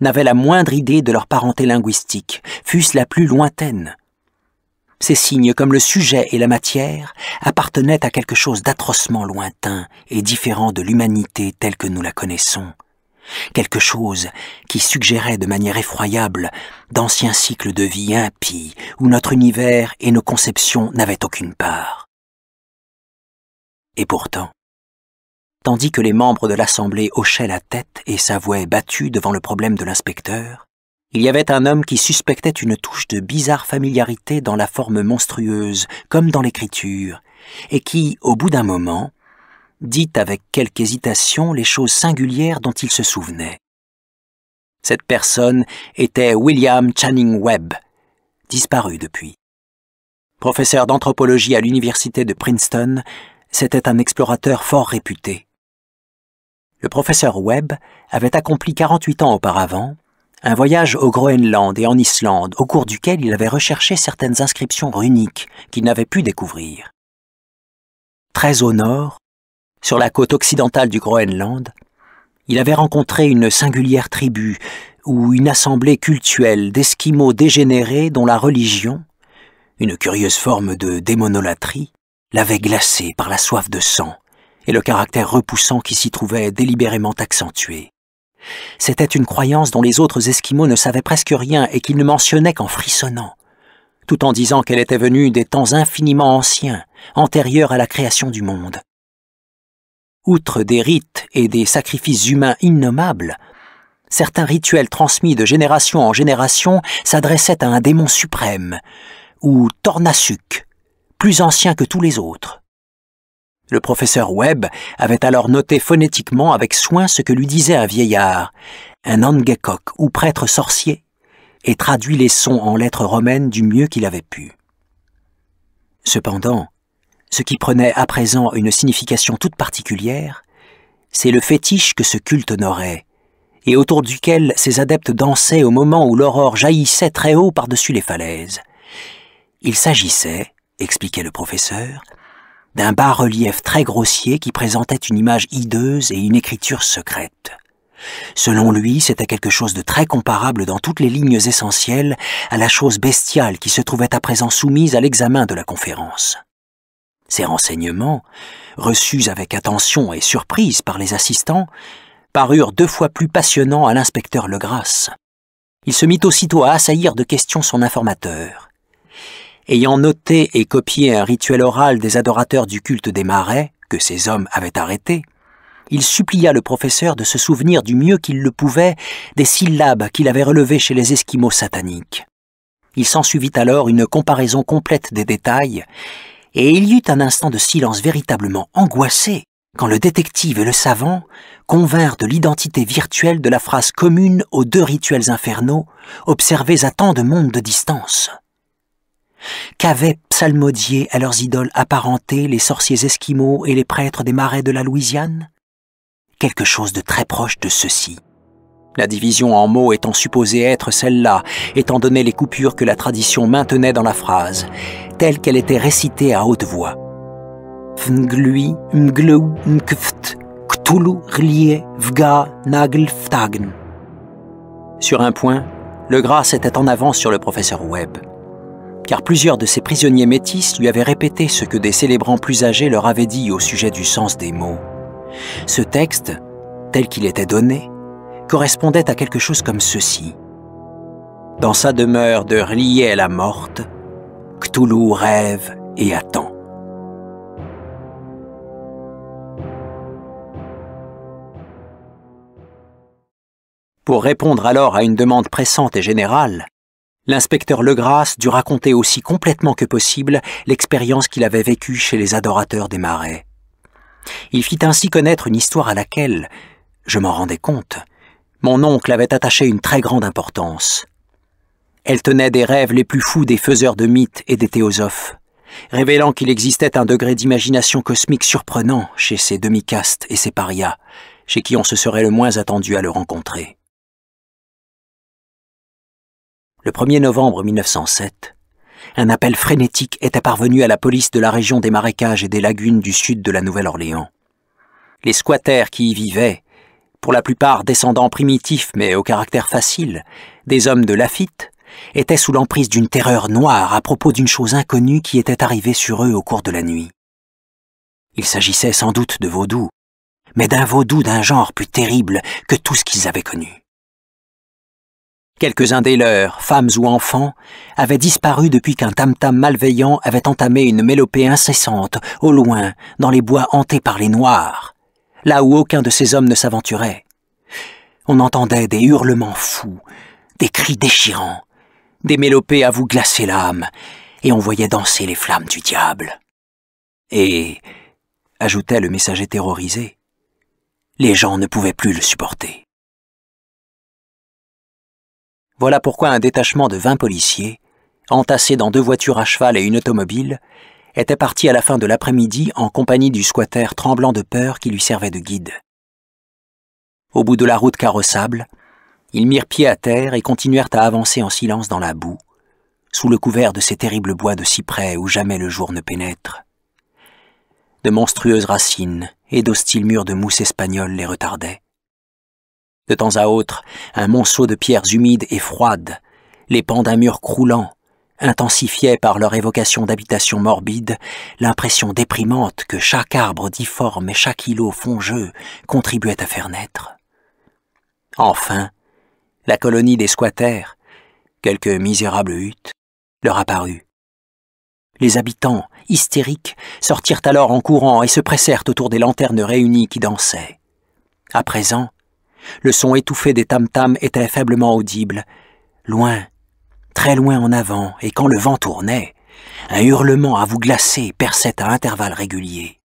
B: n'avait la moindre idée de leur parenté linguistique, fût-ce la plus lointaine, ces signes, comme le sujet et la matière, appartenaient à quelque chose d'atrocement lointain et différent de l'humanité telle que nous la connaissons, quelque chose qui suggérait de manière effroyable d'anciens cycles de vie impies où notre univers et nos conceptions n'avaient aucune part. Et pourtant, tandis que les membres de l'Assemblée hochaient la tête et s'avouaient battus devant le problème de l'inspecteur, il y avait un homme qui suspectait une touche de bizarre familiarité dans la forme monstrueuse, comme dans l'écriture, et qui, au bout d'un moment, dit avec quelque hésitation les choses singulières dont il se souvenait. Cette personne était William Channing Webb, disparu depuis. Professeur d'anthropologie à l'université de Princeton, c'était un explorateur fort réputé. Le professeur Webb avait accompli 48 ans auparavant, un voyage au Groenland et en Islande, au cours duquel il avait recherché certaines inscriptions runiques qu'il n'avait pu découvrir. Très au nord, sur la côte occidentale du Groenland, il avait rencontré une singulière tribu ou une assemblée cultuelle d'esquimaux dégénérés dont la religion, une curieuse forme de démonolatrie, l'avait glacé par la soif de sang et le caractère repoussant qui s'y trouvait délibérément accentué. C'était une croyance dont les autres Esquimaux ne savaient presque rien et qu'ils ne mentionnaient qu'en frissonnant, tout en disant qu'elle était venue des temps infiniment anciens, antérieurs à la création du monde. Outre des rites et des sacrifices humains innommables, certains rituels transmis de génération en génération s'adressaient à un démon suprême, ou Tornasuk, plus ancien que tous les autres. Le professeur Webb avait alors noté phonétiquement avec soin ce que lui disait un vieillard, un angekok ou prêtre sorcier, et traduit les sons en lettres romaines du mieux qu'il avait pu. Cependant, ce qui prenait à présent une signification toute particulière, c'est le fétiche que ce culte honorait, et autour duquel ses adeptes dansaient au moment où l'aurore jaillissait très haut par-dessus les falaises. Il s'agissait, expliquait le professeur, d'un bas-relief très grossier qui présentait une image hideuse et une écriture secrète. Selon lui, c'était quelque chose de très comparable dans toutes les lignes essentielles à la chose bestiale qui se trouvait à présent soumise à l'examen de la conférence. Ces renseignements, reçus avec attention et surprise par les assistants, parurent deux fois plus passionnants à l'inspecteur Legrasse. Il se mit aussitôt à assaillir de questions son informateur ayant noté et copié un rituel oral des adorateurs du culte des marais, que ces hommes avaient arrêté, il supplia le professeur de se souvenir du mieux qu'il le pouvait des syllabes qu'il avait relevées chez les Esquimaux sataniques. Il s'ensuivit alors une comparaison complète des détails, et il y eut un instant de silence véritablement angoissé quand le détective et le savant convinrent de l'identité virtuelle de la phrase commune aux deux rituels infernaux observés à tant de mondes de distance qu'avaient psalmodié à leurs idoles apparentées les sorciers esquimaux et les prêtres des marais de la Louisiane Quelque chose de très proche de ceci. La division en mots étant supposée être celle-là, étant donné les coupures que la tradition maintenait dans la phrase, telle qu'elle était récitée à haute voix. Vnglui, mglou, mkft, ktulu, rlie, vga, nagl, Sur un point, le gras était en avance sur le professeur Webb car plusieurs de ses prisonniers métis lui avaient répété ce que des célébrants plus âgés leur avaient dit au sujet du sens des mots. Ce texte, tel qu'il était donné, correspondait à quelque chose comme ceci. Dans sa demeure de à la morte, Cthulhu rêve et attend. Pour répondre alors à une demande pressante et générale, L'inspecteur Legrasse dut raconter aussi complètement que possible l'expérience qu'il avait vécue chez les adorateurs des marais. Il fit ainsi connaître une histoire à laquelle, je m'en rendais compte, mon oncle avait attaché une très grande importance. Elle tenait des rêves les plus fous des faiseurs de mythes et des théosophes, révélant qu'il existait un degré d'imagination cosmique surprenant chez ces demi-castes et ces parias, chez qui on se serait le moins attendu à le rencontrer. Le 1er novembre 1907, un appel frénétique était parvenu à la police de la région des marécages et des lagunes du sud de la Nouvelle-Orléans. Les squatters qui y vivaient, pour la plupart descendants primitifs mais au caractère facile, des hommes de Lafitte, étaient sous l'emprise d'une terreur noire à propos d'une chose inconnue qui était arrivée
A: sur eux au cours de la nuit. Il s'agissait sans doute de vaudou, mais d'un vaudou d'un genre plus terrible que tout ce qu'ils avaient connu. Quelques-uns
B: des leurs, femmes ou enfants, avaient disparu depuis qu'un tam-tam malveillant avait entamé une mélopée incessante, au loin, dans les bois hantés par les Noirs, là où aucun de ces hommes ne s'aventurait. On entendait des hurlements fous, des cris déchirants, des mélopées à vous glacer l'âme, et on voyait danser les flammes du
A: diable. Et, ajoutait le messager terrorisé, les gens ne pouvaient plus le supporter. Voilà
B: pourquoi un détachement de vingt policiers, entassés dans deux voitures à cheval et une automobile, était parti à la fin de l'après-midi en compagnie du squatter tremblant de peur qui lui servait de guide. Au bout de la route carrossable, ils mirent pied à terre et continuèrent à avancer en silence dans la boue, sous le couvert de ces terribles bois de cyprès où jamais le jour ne pénètre. De monstrueuses racines et d'hostiles murs de mousse espagnole les retardaient. De temps à autre, un monceau de pierres humides et froides, les pans d'un mur croulant, intensifiaient par leur évocation d'habitation morbide l'impression déprimante que chaque arbre difforme et chaque îlot fongeux contribuait à faire naître. Enfin, la colonie des squatters, quelques misérables huttes, leur apparut. Les habitants, hystériques, sortirent alors en courant et se pressèrent autour des lanternes réunies qui dansaient. À présent, le son étouffé des tam-tams était faiblement audible. Loin, très loin en avant, et quand le vent tournait, un hurlement à vous glacer perçait à intervalles réguliers.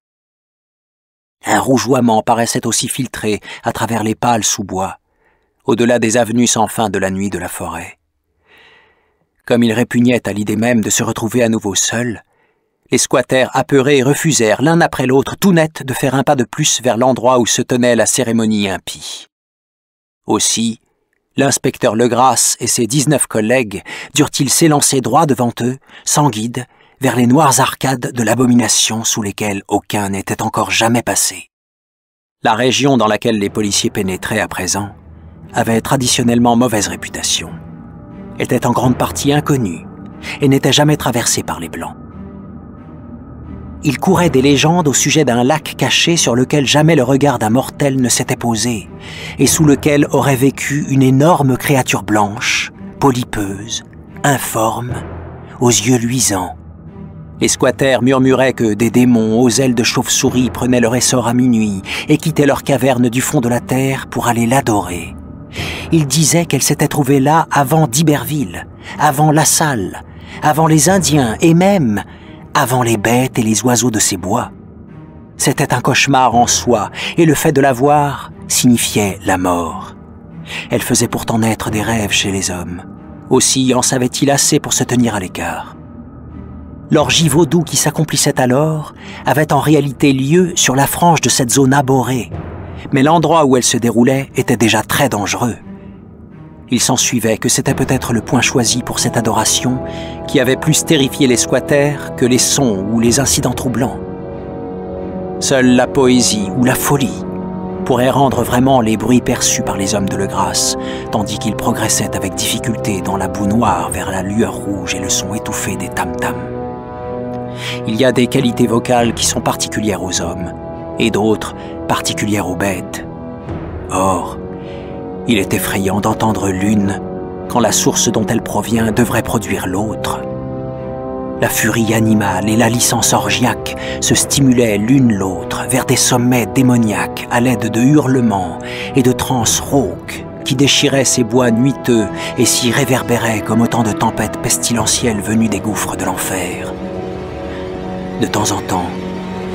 B: Un rougeoiement paraissait aussi filtré à travers les pâles sous-bois, au-delà des avenues sans fin de la nuit de la forêt. Comme ils répugnaient à l'idée même de se retrouver à nouveau seul, les squatters apeurés refusèrent l'un après l'autre tout net de faire un pas de plus vers l'endroit où se tenait la cérémonie impie. Aussi, l'inspecteur Legrasse et ses dix-neuf collègues durent-ils s'élancer droit devant eux, sans guide, vers les noires arcades de l'abomination sous lesquelles aucun n'était encore jamais passé. La région dans laquelle les policiers pénétraient à présent avait traditionnellement mauvaise réputation, était en grande partie inconnue et n'était jamais traversée par les Blancs. Il courait des légendes au sujet d'un lac caché sur lequel jamais le regard d'un mortel ne s'était posé, et sous lequel aurait vécu une énorme créature blanche, polypeuse, informe, aux yeux luisants. Les squatters murmuraient que des démons aux ailes de chauve-souris prenaient leur essor à minuit et quittaient leur caverne du fond de la terre pour aller l'adorer. Ils disaient qu'elle s'était trouvée là avant d'Iberville, avant La Salle, avant les Indiens et même avant les bêtes et les oiseaux de ces bois. C'était un cauchemar en soi, et le fait de la voir signifiait la mort. Elle faisait pourtant naître des rêves chez les hommes. Aussi en savait-il assez pour se tenir à l'écart. L'orgie doux qui s'accomplissait alors avait en réalité lieu sur la frange de cette zone abhorrée, mais l'endroit où elle se déroulait était déjà très dangereux. Il s'ensuivait que c'était peut-être le point choisi pour cette adoration qui avait plus terrifié les squatters que les sons ou les incidents troublants. Seule la poésie ou la folie pourrait rendre vraiment les bruits perçus par les hommes de Legrasse, tandis qu'ils progressaient avec difficulté dans la boue noire vers la lueur rouge et le son étouffé des tam-tams. Il y a des qualités vocales qui sont particulières aux hommes, et d'autres particulières aux bêtes. Or, il est effrayant d'entendre l'une quand la source dont elle provient devrait produire l'autre. La furie animale et la licence orgiaque se stimulaient l'une l'autre vers des sommets démoniaques à l'aide de hurlements et de transes rauques qui déchiraient ces bois nuiteux et s'y réverbéraient comme autant de tempêtes pestilentielles venues des gouffres de l'enfer. De temps en temps,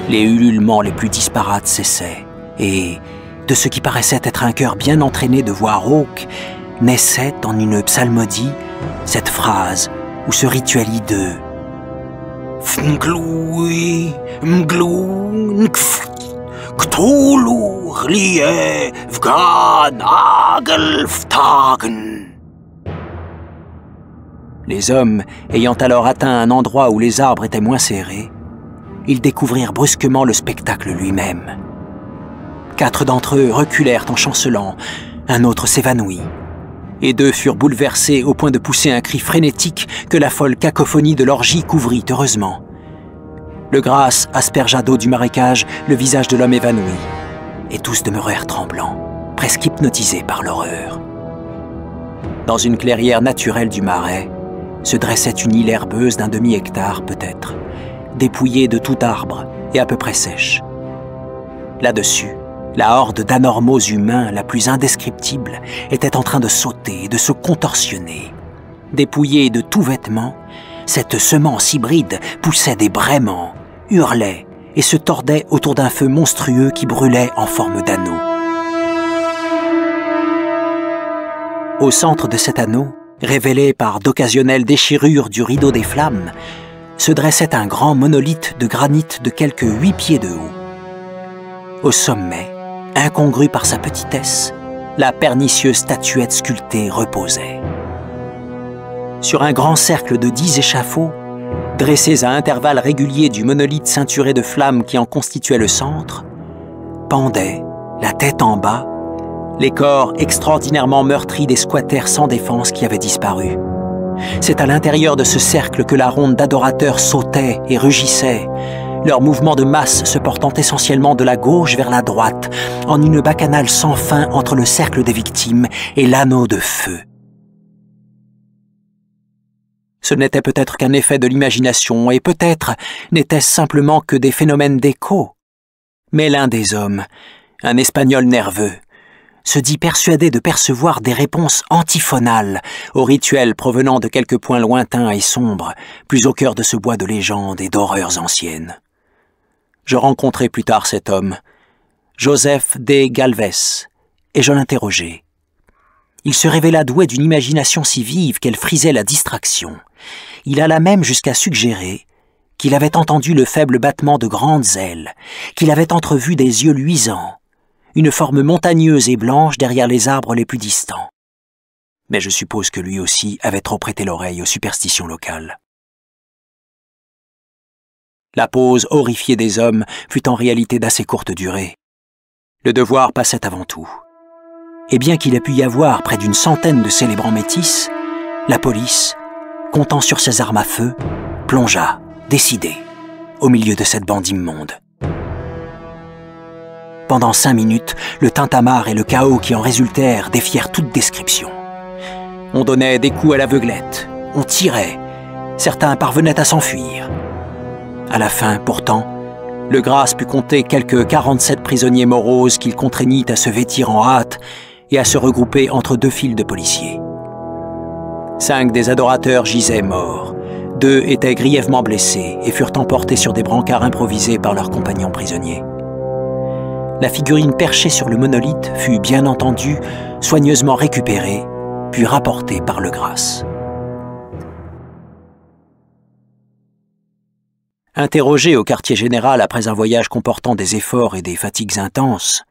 B: les ululements les plus disparates cessaient et, de ce qui paraissait être un cœur bien entraîné de voix rauque, naissait en une psalmodie cette phrase ou ce rituel hideux. Les hommes, ayant alors atteint un endroit où les arbres étaient moins serrés, ils découvrirent brusquement le spectacle lui-même. Quatre d'entre eux reculèrent en chancelant, un autre s'évanouit. Et deux furent bouleversés au point de pousser un cri frénétique que la folle cacophonie de l'orgie couvrit heureusement. Le grâce aspergea d'eau du marécage le visage de l'homme évanoui, et tous demeurèrent tremblants, presque hypnotisés par l'horreur. Dans une clairière naturelle du marais, se dressait une île herbeuse d'un demi-hectare peut-être, dépouillée de tout arbre et à peu près sèche. Là-dessus, la horde d'anormaux humains la plus indescriptible était en train de sauter et de se contorsionner. Dépouillée de tout vêtement, cette semence hybride poussait des braiements, hurlait et se tordait autour d'un feu monstrueux qui brûlait en forme d'anneau. Au centre de cet anneau, révélé par d'occasionnelles déchirures du rideau des flammes, se dressait un grand monolithe de granit de quelques huit pieds de haut. Au sommet, incongrue par sa petitesse, la pernicieuse statuette sculptée reposait. Sur un grand cercle de dix échafauds, dressés à intervalles réguliers du monolithe ceinturé de flammes qui en constituait le centre, pendaient, la tête en bas, les corps extraordinairement meurtris des squatters sans défense qui avaient disparu. C'est à l'intérieur de ce cercle que la ronde d'adorateurs sautait et rugissait, leur mouvement de masse se portant essentiellement de la gauche vers la droite, en une bacchanale sans fin entre le cercle des victimes et l'anneau de feu. Ce n'était peut-être qu'un effet de l'imagination, et peut-être n'était-ce simplement que des phénomènes d'écho. Mais l'un des hommes, un Espagnol nerveux, se dit persuadé de percevoir des réponses antiphonales aux rituels provenant de quelques points lointains et sombres, plus au cœur de ce bois de légendes et d'horreurs anciennes je rencontrai plus tard cet homme, Joseph D. Galvez, et je l'interrogeai. Il se révéla doué d'une imagination si vive qu'elle frisait la distraction. Il alla même jusqu'à suggérer qu'il avait entendu le faible battement de grandes ailes, qu'il avait entrevu des yeux luisants, une forme
A: montagneuse et blanche derrière les arbres les plus distants. Mais je suppose que lui aussi avait trop prêté l'oreille aux superstitions locales. La pause horrifiée des hommes fut en réalité d'assez courte durée. Le devoir passait
B: avant tout. Et bien qu'il ait pu y avoir près d'une centaine de célébrants métis, la police, comptant sur ses armes à feu, plongea, décidée, au milieu de cette bande immonde. Pendant cinq minutes, le tintamarre et le chaos qui en résultèrent défièrent toute description. On donnait des coups à l'aveuglette, on tirait, certains parvenaient à s'enfuir, à la fin, pourtant, le Grasse put compter quelques 47 prisonniers moroses qu'il contraignit à se vêtir en hâte et à se regrouper entre deux files de policiers. Cinq des adorateurs gisaient morts, deux étaient grièvement blessés et furent emportés sur des brancards improvisés par leurs compagnons prisonniers. La figurine perchée sur le monolithe fut bien entendu soigneusement récupérée, puis rapportée par le Grasse. Interrogés au quartier général après un voyage comportant des efforts et des fatigues intenses,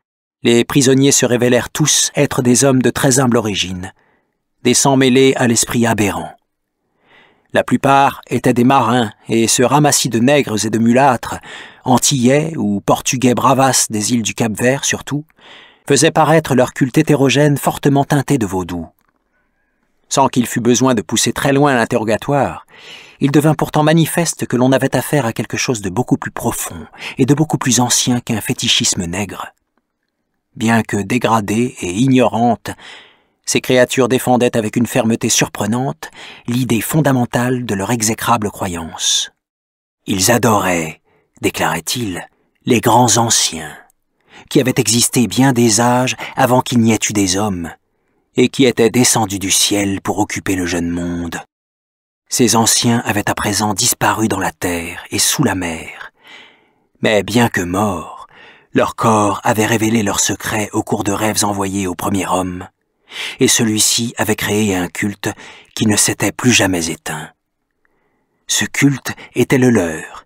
B: les prisonniers se révélèrent tous être des hommes de très humble origine, des sangs mêlés à l'esprit aberrant. La plupart étaient des marins et ce ramassis de nègres et de mulâtres, antillais ou portugais bravas des îles du Cap-Vert surtout, faisait paraître leur culte hétérogène fortement teinté de vaudou. Sans qu'il fût besoin de pousser très loin l'interrogatoire, il devint pourtant manifeste que l'on avait affaire à quelque chose de beaucoup plus profond et de beaucoup plus ancien qu'un fétichisme nègre. Bien que dégradées et ignorantes, ces créatures défendaient avec une fermeté surprenante l'idée fondamentale de leur exécrable croyance. Ils adoraient, déclaraient-ils, les grands anciens, qui avaient existé bien des âges avant qu'il n'y ait eu des hommes, et qui étaient descendus du ciel pour occuper le jeune monde ces anciens avaient à présent disparu dans la terre et sous la mer. Mais bien que morts, leur corps avait révélé leurs secrets au cours de rêves envoyés au premier homme, et celui-ci avait créé un culte qui ne s'était plus jamais éteint. Ce culte était le leur,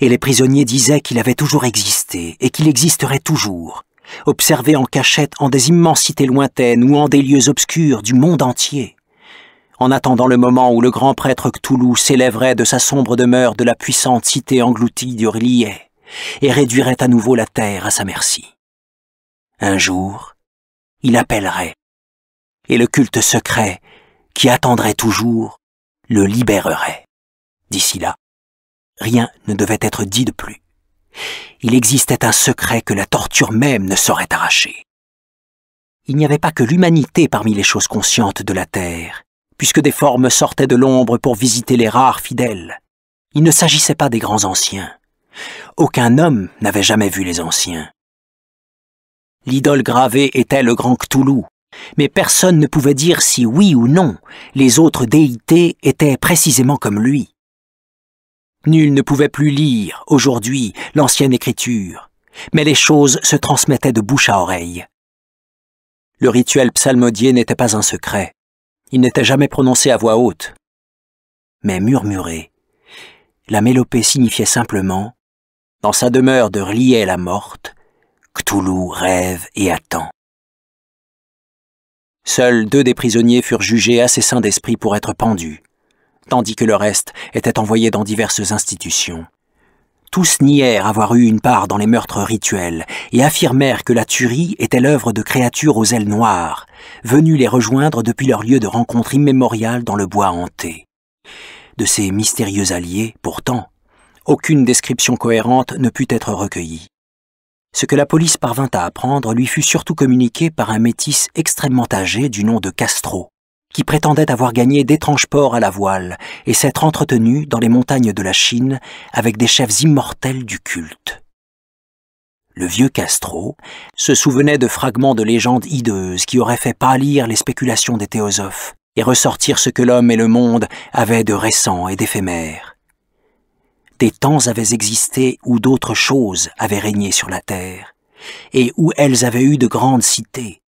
B: et les prisonniers disaient qu'il avait toujours existé et qu'il existerait toujours, observé en cachette en des immensités lointaines ou en des lieux obscurs du monde entier en attendant le moment où le grand prêtre Cthulhu s'élèverait de sa sombre demeure de la puissante cité engloutie du et réduirait à nouveau la terre à sa merci. Un jour,
A: il appellerait, et le culte secret, qui attendrait toujours, le libérerait. D'ici là, rien ne devait être
B: dit de plus. Il existait un secret que la torture même ne saurait arracher. Il n'y avait pas que l'humanité parmi les choses conscientes de la Terre puisque des formes sortaient de l'ombre pour visiter les rares fidèles. Il ne s'agissait pas des grands anciens. Aucun homme n'avait jamais vu les anciens. L'idole gravée était le grand Cthulhu, mais personne ne pouvait dire si oui ou non les autres déités étaient précisément comme lui. Nul ne pouvait plus lire, aujourd'hui, l'ancienne écriture, mais les choses se transmettaient de bouche à oreille. Le rituel psalmodié n'était pas un secret il n'était jamais prononcé à voix haute, mais murmuré. La mélopée signifiait simplement Dans sa demeure de Riel la morte, Cthulhu rêve et attend. Seuls deux des prisonniers furent jugés assez sains d'esprit pour être pendus, tandis que le reste était envoyé dans diverses institutions. Tous nièrent avoir eu une part dans les meurtres rituels et affirmèrent que la tuerie était l'œuvre de créatures aux ailes noires, venues les rejoindre depuis leur lieu de rencontre immémorial dans le bois hanté. De ces mystérieux alliés, pourtant, aucune description cohérente ne put être recueillie. Ce que la police parvint à apprendre lui fut surtout communiqué par un métis extrêmement âgé du nom de Castro, qui prétendait avoir gagné d'étranges ports à la voile et s'être entretenu dans les montagnes de la Chine avec des chefs immortels du culte. Le vieux Castro se souvenait de fragments de légendes hideuses qui auraient fait pâlir les spéculations des théosophes et ressortir ce que l'homme et le monde avaient de récent et d'éphémère. Des temps avaient existé où d'autres choses avaient régné sur la terre, et où elles avaient eu de grandes cités,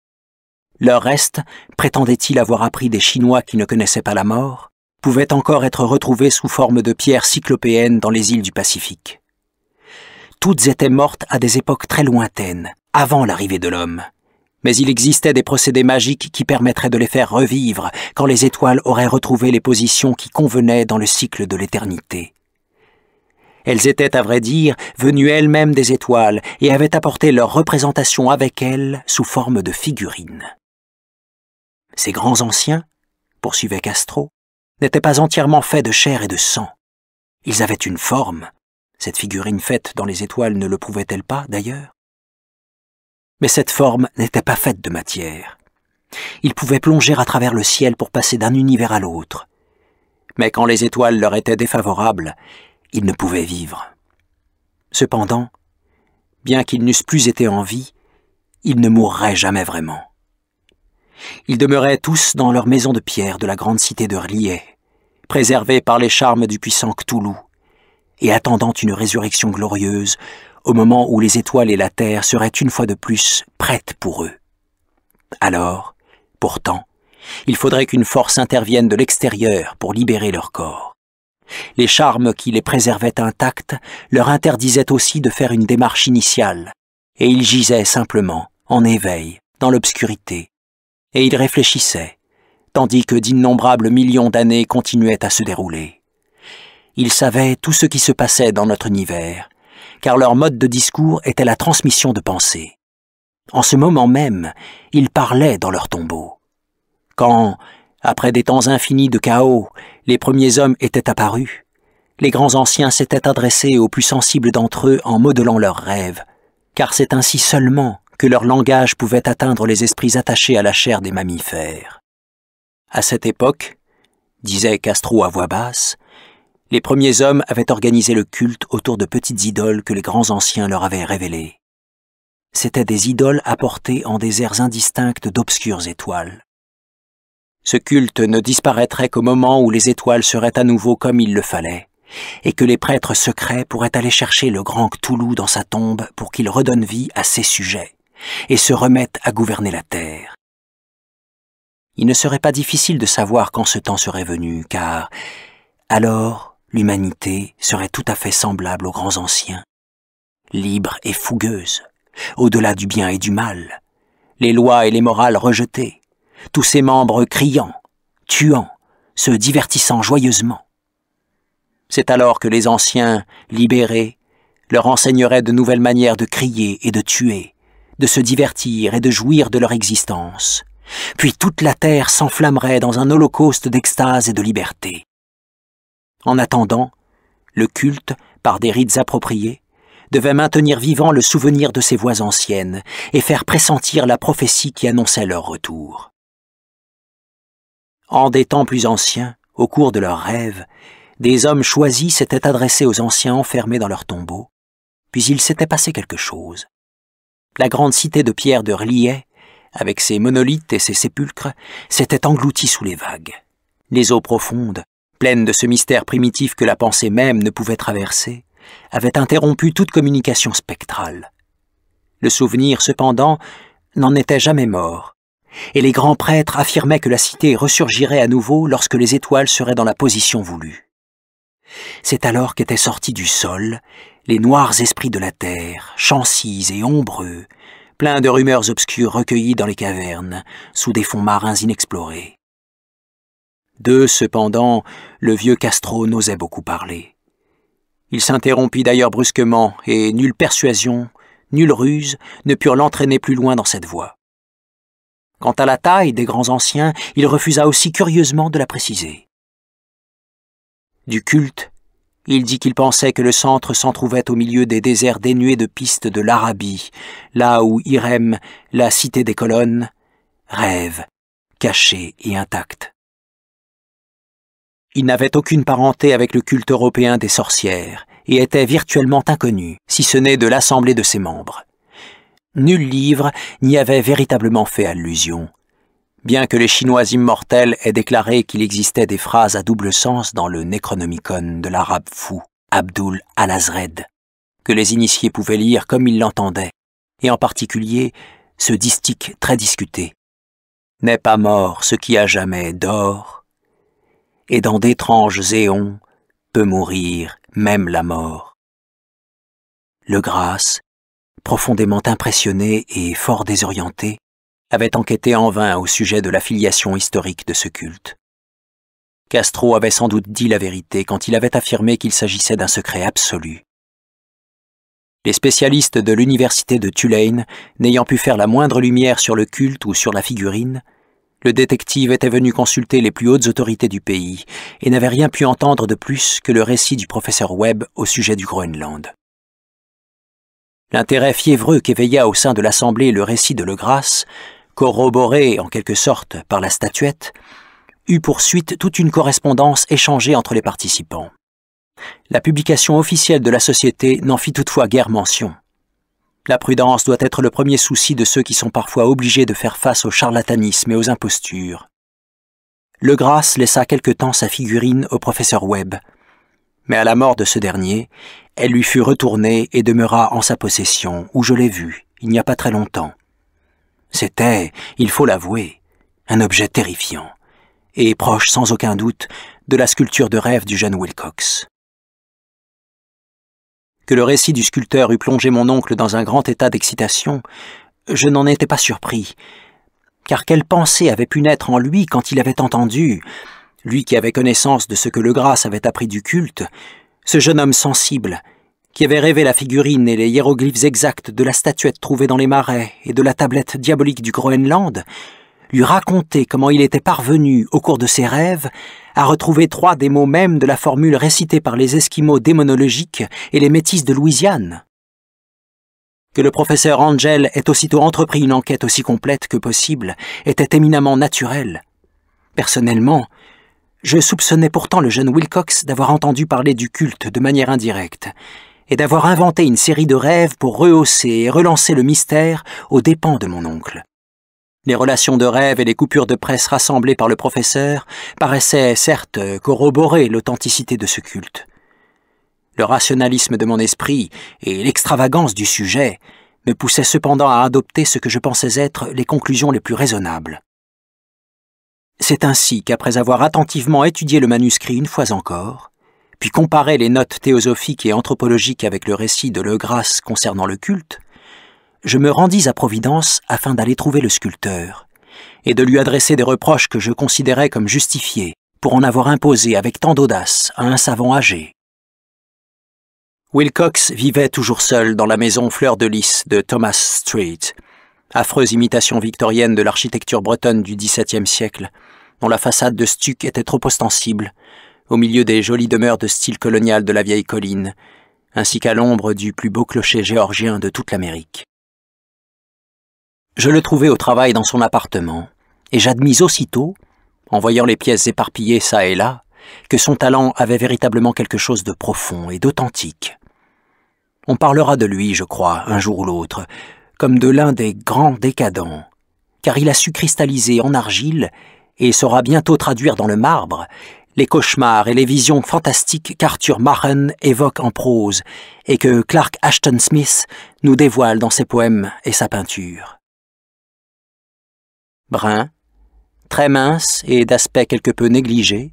B: leur reste, prétendait-il avoir appris des Chinois qui ne connaissaient pas la mort, pouvait encore être retrouvé sous forme de pierres cyclopéennes dans les îles du Pacifique. Toutes étaient mortes à des époques très lointaines, avant l'arrivée de l'homme. Mais il existait des procédés magiques qui permettraient de les faire revivre quand les étoiles auraient retrouvé les positions qui convenaient dans le cycle de l'éternité. Elles étaient, à vrai dire, venues elles-mêmes des étoiles et avaient apporté leur représentation avec elles sous forme de figurines. Ces grands anciens, poursuivait Castro, n'étaient pas entièrement faits de chair et de sang. Ils avaient une forme. Cette figurine faite dans les étoiles ne le prouvait-elle pas, d'ailleurs Mais cette forme n'était pas faite de matière. Ils pouvaient plonger à travers le ciel pour passer d'un univers à l'autre. Mais quand les étoiles leur étaient défavorables, ils ne pouvaient vivre. Cependant, bien qu'ils n'eussent plus été en vie, ils ne mourraient jamais vraiment. Ils demeuraient tous dans leur maison de pierre de la grande cité de Rlié, préservés par les charmes du puissant Cthulhu, et attendant une résurrection glorieuse au moment où les étoiles et la terre seraient une fois de plus prêtes pour eux. Alors, pourtant, il faudrait qu'une force intervienne de l'extérieur pour libérer leur corps. Les charmes qui les préservaient intacts leur interdisaient aussi de faire une démarche initiale, et ils gisaient simplement, en éveil, dans l'obscurité, et ils réfléchissait, tandis que d'innombrables millions d'années continuaient à se dérouler. Ils savaient tout ce qui se passait dans notre univers, car leur mode de discours était la transmission de pensées. En ce moment même, ils parlaient dans leur tombeau. Quand, après des temps infinis de chaos, les premiers hommes étaient apparus, les grands anciens s'étaient adressés aux plus sensibles d'entre eux en modelant leurs rêves, car c'est ainsi seulement que leur langage pouvait atteindre les esprits attachés à la chair des mammifères. À cette époque, disait Castro à voix basse, les premiers hommes avaient organisé le culte autour de petites idoles que les grands anciens leur avaient révélées. C'étaient des idoles apportées en des airs indistincts d'obscures étoiles. Ce culte ne disparaîtrait qu'au moment où les étoiles seraient à nouveau comme il le fallait, et que les prêtres secrets pourraient aller chercher le grand Cthulhu dans sa tombe pour qu'il redonne vie à ses sujets et se remettent à gouverner la terre. Il ne serait pas difficile de savoir quand ce temps serait venu, car alors l'humanité serait tout à fait semblable aux grands anciens, libre et fougueuse, au-delà du bien et du mal, les lois et les morales rejetées, tous ses membres criant, tuant, se divertissant joyeusement. C'est alors que les anciens, libérés, leur enseigneraient de nouvelles manières de crier et de tuer, de se divertir et de jouir de leur existence. Puis toute la terre s'enflammerait dans un holocauste d'extase et de liberté. En attendant, le culte, par des rites appropriés, devait maintenir vivant le souvenir de ces voix anciennes et faire pressentir la prophétie qui annonçait leur retour. En des temps plus anciens, au cours de leurs rêves, des hommes choisis s'étaient adressés aux anciens enfermés dans leurs tombeaux, puis il s'était passé quelque chose. La grande cité de pierre de Rliet, avec ses monolithes et ses sépulcres, s'était engloutie sous les vagues. Les eaux profondes, pleines de ce mystère primitif que la pensée même ne pouvait traverser, avaient interrompu toute communication spectrale. Le souvenir, cependant, n'en était jamais mort, et les grands prêtres affirmaient que la cité ressurgirait à nouveau lorsque les étoiles seraient dans la position voulue. C'est alors qu'était sortie du sol les noirs esprits de la terre, chancis et ombreux, pleins de rumeurs obscures recueillies dans les cavernes, sous des fonds marins inexplorés. D'eux, cependant, le vieux Castro n'osait beaucoup parler. Il s'interrompit d'ailleurs brusquement, et nulle persuasion, nulle ruse ne purent l'entraîner plus loin dans cette voie. Quant à la taille des grands anciens, il refusa aussi curieusement de la préciser. Du culte, il dit qu'il pensait que le centre s'en trouvait au milieu des déserts dénués de pistes de l'Arabie, là où Irem, la cité des colonnes, rêve, cachée et intacte. Il n'avait aucune parenté avec le culte européen des sorcières et était virtuellement inconnu, si ce n'est de l'assemblée de ses membres. Nul livre n'y avait véritablement fait allusion, Bien que les Chinois immortels aient déclaré qu'il existait des phrases à double sens dans le Necronomicon de l'arabe fou Abdul al-Azred, que les initiés pouvaient lire comme ils l'entendaient, et en particulier ce distique très discuté. N'est pas mort ce qui a jamais d'or, et dans d'étranges éons peut mourir même la mort. Le Grâce, profondément impressionné et fort désorienté, avait enquêté en vain au sujet de la filiation historique de ce culte. Castro avait sans doute dit la vérité quand il avait affirmé qu'il s'agissait d'un secret absolu. Les spécialistes de l'université de Tulane, n'ayant pu faire la moindre lumière sur le culte ou sur la figurine, le détective était venu consulter les plus hautes autorités du pays et n'avait rien pu entendre de plus que le récit du professeur Webb au sujet du Groenland. L'intérêt fiévreux qu'éveilla au sein de l'Assemblée le récit de Legrasse corroborée en quelque sorte par la statuette, eut pour suite toute une correspondance échangée entre les participants. La publication officielle de la société n'en fit toutefois guère mention. La prudence doit être le premier souci de ceux qui sont parfois obligés de faire face au charlatanisme et aux impostures. Le grâce laissa quelque temps sa figurine au professeur Webb, mais à la mort de ce dernier, elle lui fut retournée et demeura en sa possession, où je l'ai vue, il n'y a pas très longtemps. C'était, il faut l'avouer, un objet terrifiant, et proche sans aucun doute de la sculpture de rêve du jeune Wilcox. Que le récit du sculpteur eût plongé mon oncle dans un grand état d'excitation, je n'en étais pas surpris, car quelle pensée avait pu naître en lui quand il avait entendu, lui qui avait connaissance de ce que le grâce avait appris du culte, ce jeune homme sensible qui avait rêvé la figurine et les hiéroglyphes exacts de la statuette trouvée dans les marais et de la tablette diabolique du Groenland, lui racontait comment il était parvenu, au cours de ses rêves, à retrouver trois des mots mêmes de la formule récitée par les Esquimaux démonologiques et les métis de Louisiane. Que le professeur Angel ait aussitôt entrepris une enquête aussi complète que possible était éminemment naturel. Personnellement, je soupçonnais pourtant le jeune Wilcox d'avoir entendu parler du culte de manière indirecte, et d'avoir inventé une série de rêves pour rehausser et relancer le mystère aux dépens de mon oncle. Les relations de rêve et les coupures de presse rassemblées par le professeur paraissaient certes corroborer l'authenticité de ce culte. Le rationalisme de mon esprit et l'extravagance du sujet me poussaient cependant à adopter ce que je pensais être les conclusions les plus raisonnables. C'est ainsi qu'après avoir attentivement étudié le manuscrit une fois encore, puis comparer les notes théosophiques et anthropologiques avec le récit de Legrasse concernant le culte, je me rendis à Providence afin d'aller trouver le sculpteur, et de lui adresser des reproches que je considérais comme justifiés pour en avoir imposé avec tant d'audace à un savant âgé. Wilcox vivait toujours seul dans la maison Fleur de Lys de Thomas Street, affreuse imitation victorienne de l'architecture bretonne du XVIIe siècle, dont la façade de stuc était trop ostensible, au milieu des jolies demeures de style colonial de la vieille colline, ainsi qu'à l'ombre du plus beau clocher géorgien de toute l'Amérique. Je le trouvai au travail dans son appartement, et j'admis aussitôt, en voyant les pièces éparpillées çà et là, que son talent avait véritablement quelque chose de profond et d'authentique. On parlera de lui, je crois, un jour ou l'autre, comme de l'un des grands décadents, car il a su cristalliser en argile et saura bientôt traduire dans le marbre les cauchemars et les visions fantastiques qu'Arthur Maren évoque en prose et que Clark Ashton Smith nous dévoile dans ses poèmes et sa peinture. Brun, très mince et d'aspect quelque peu négligé,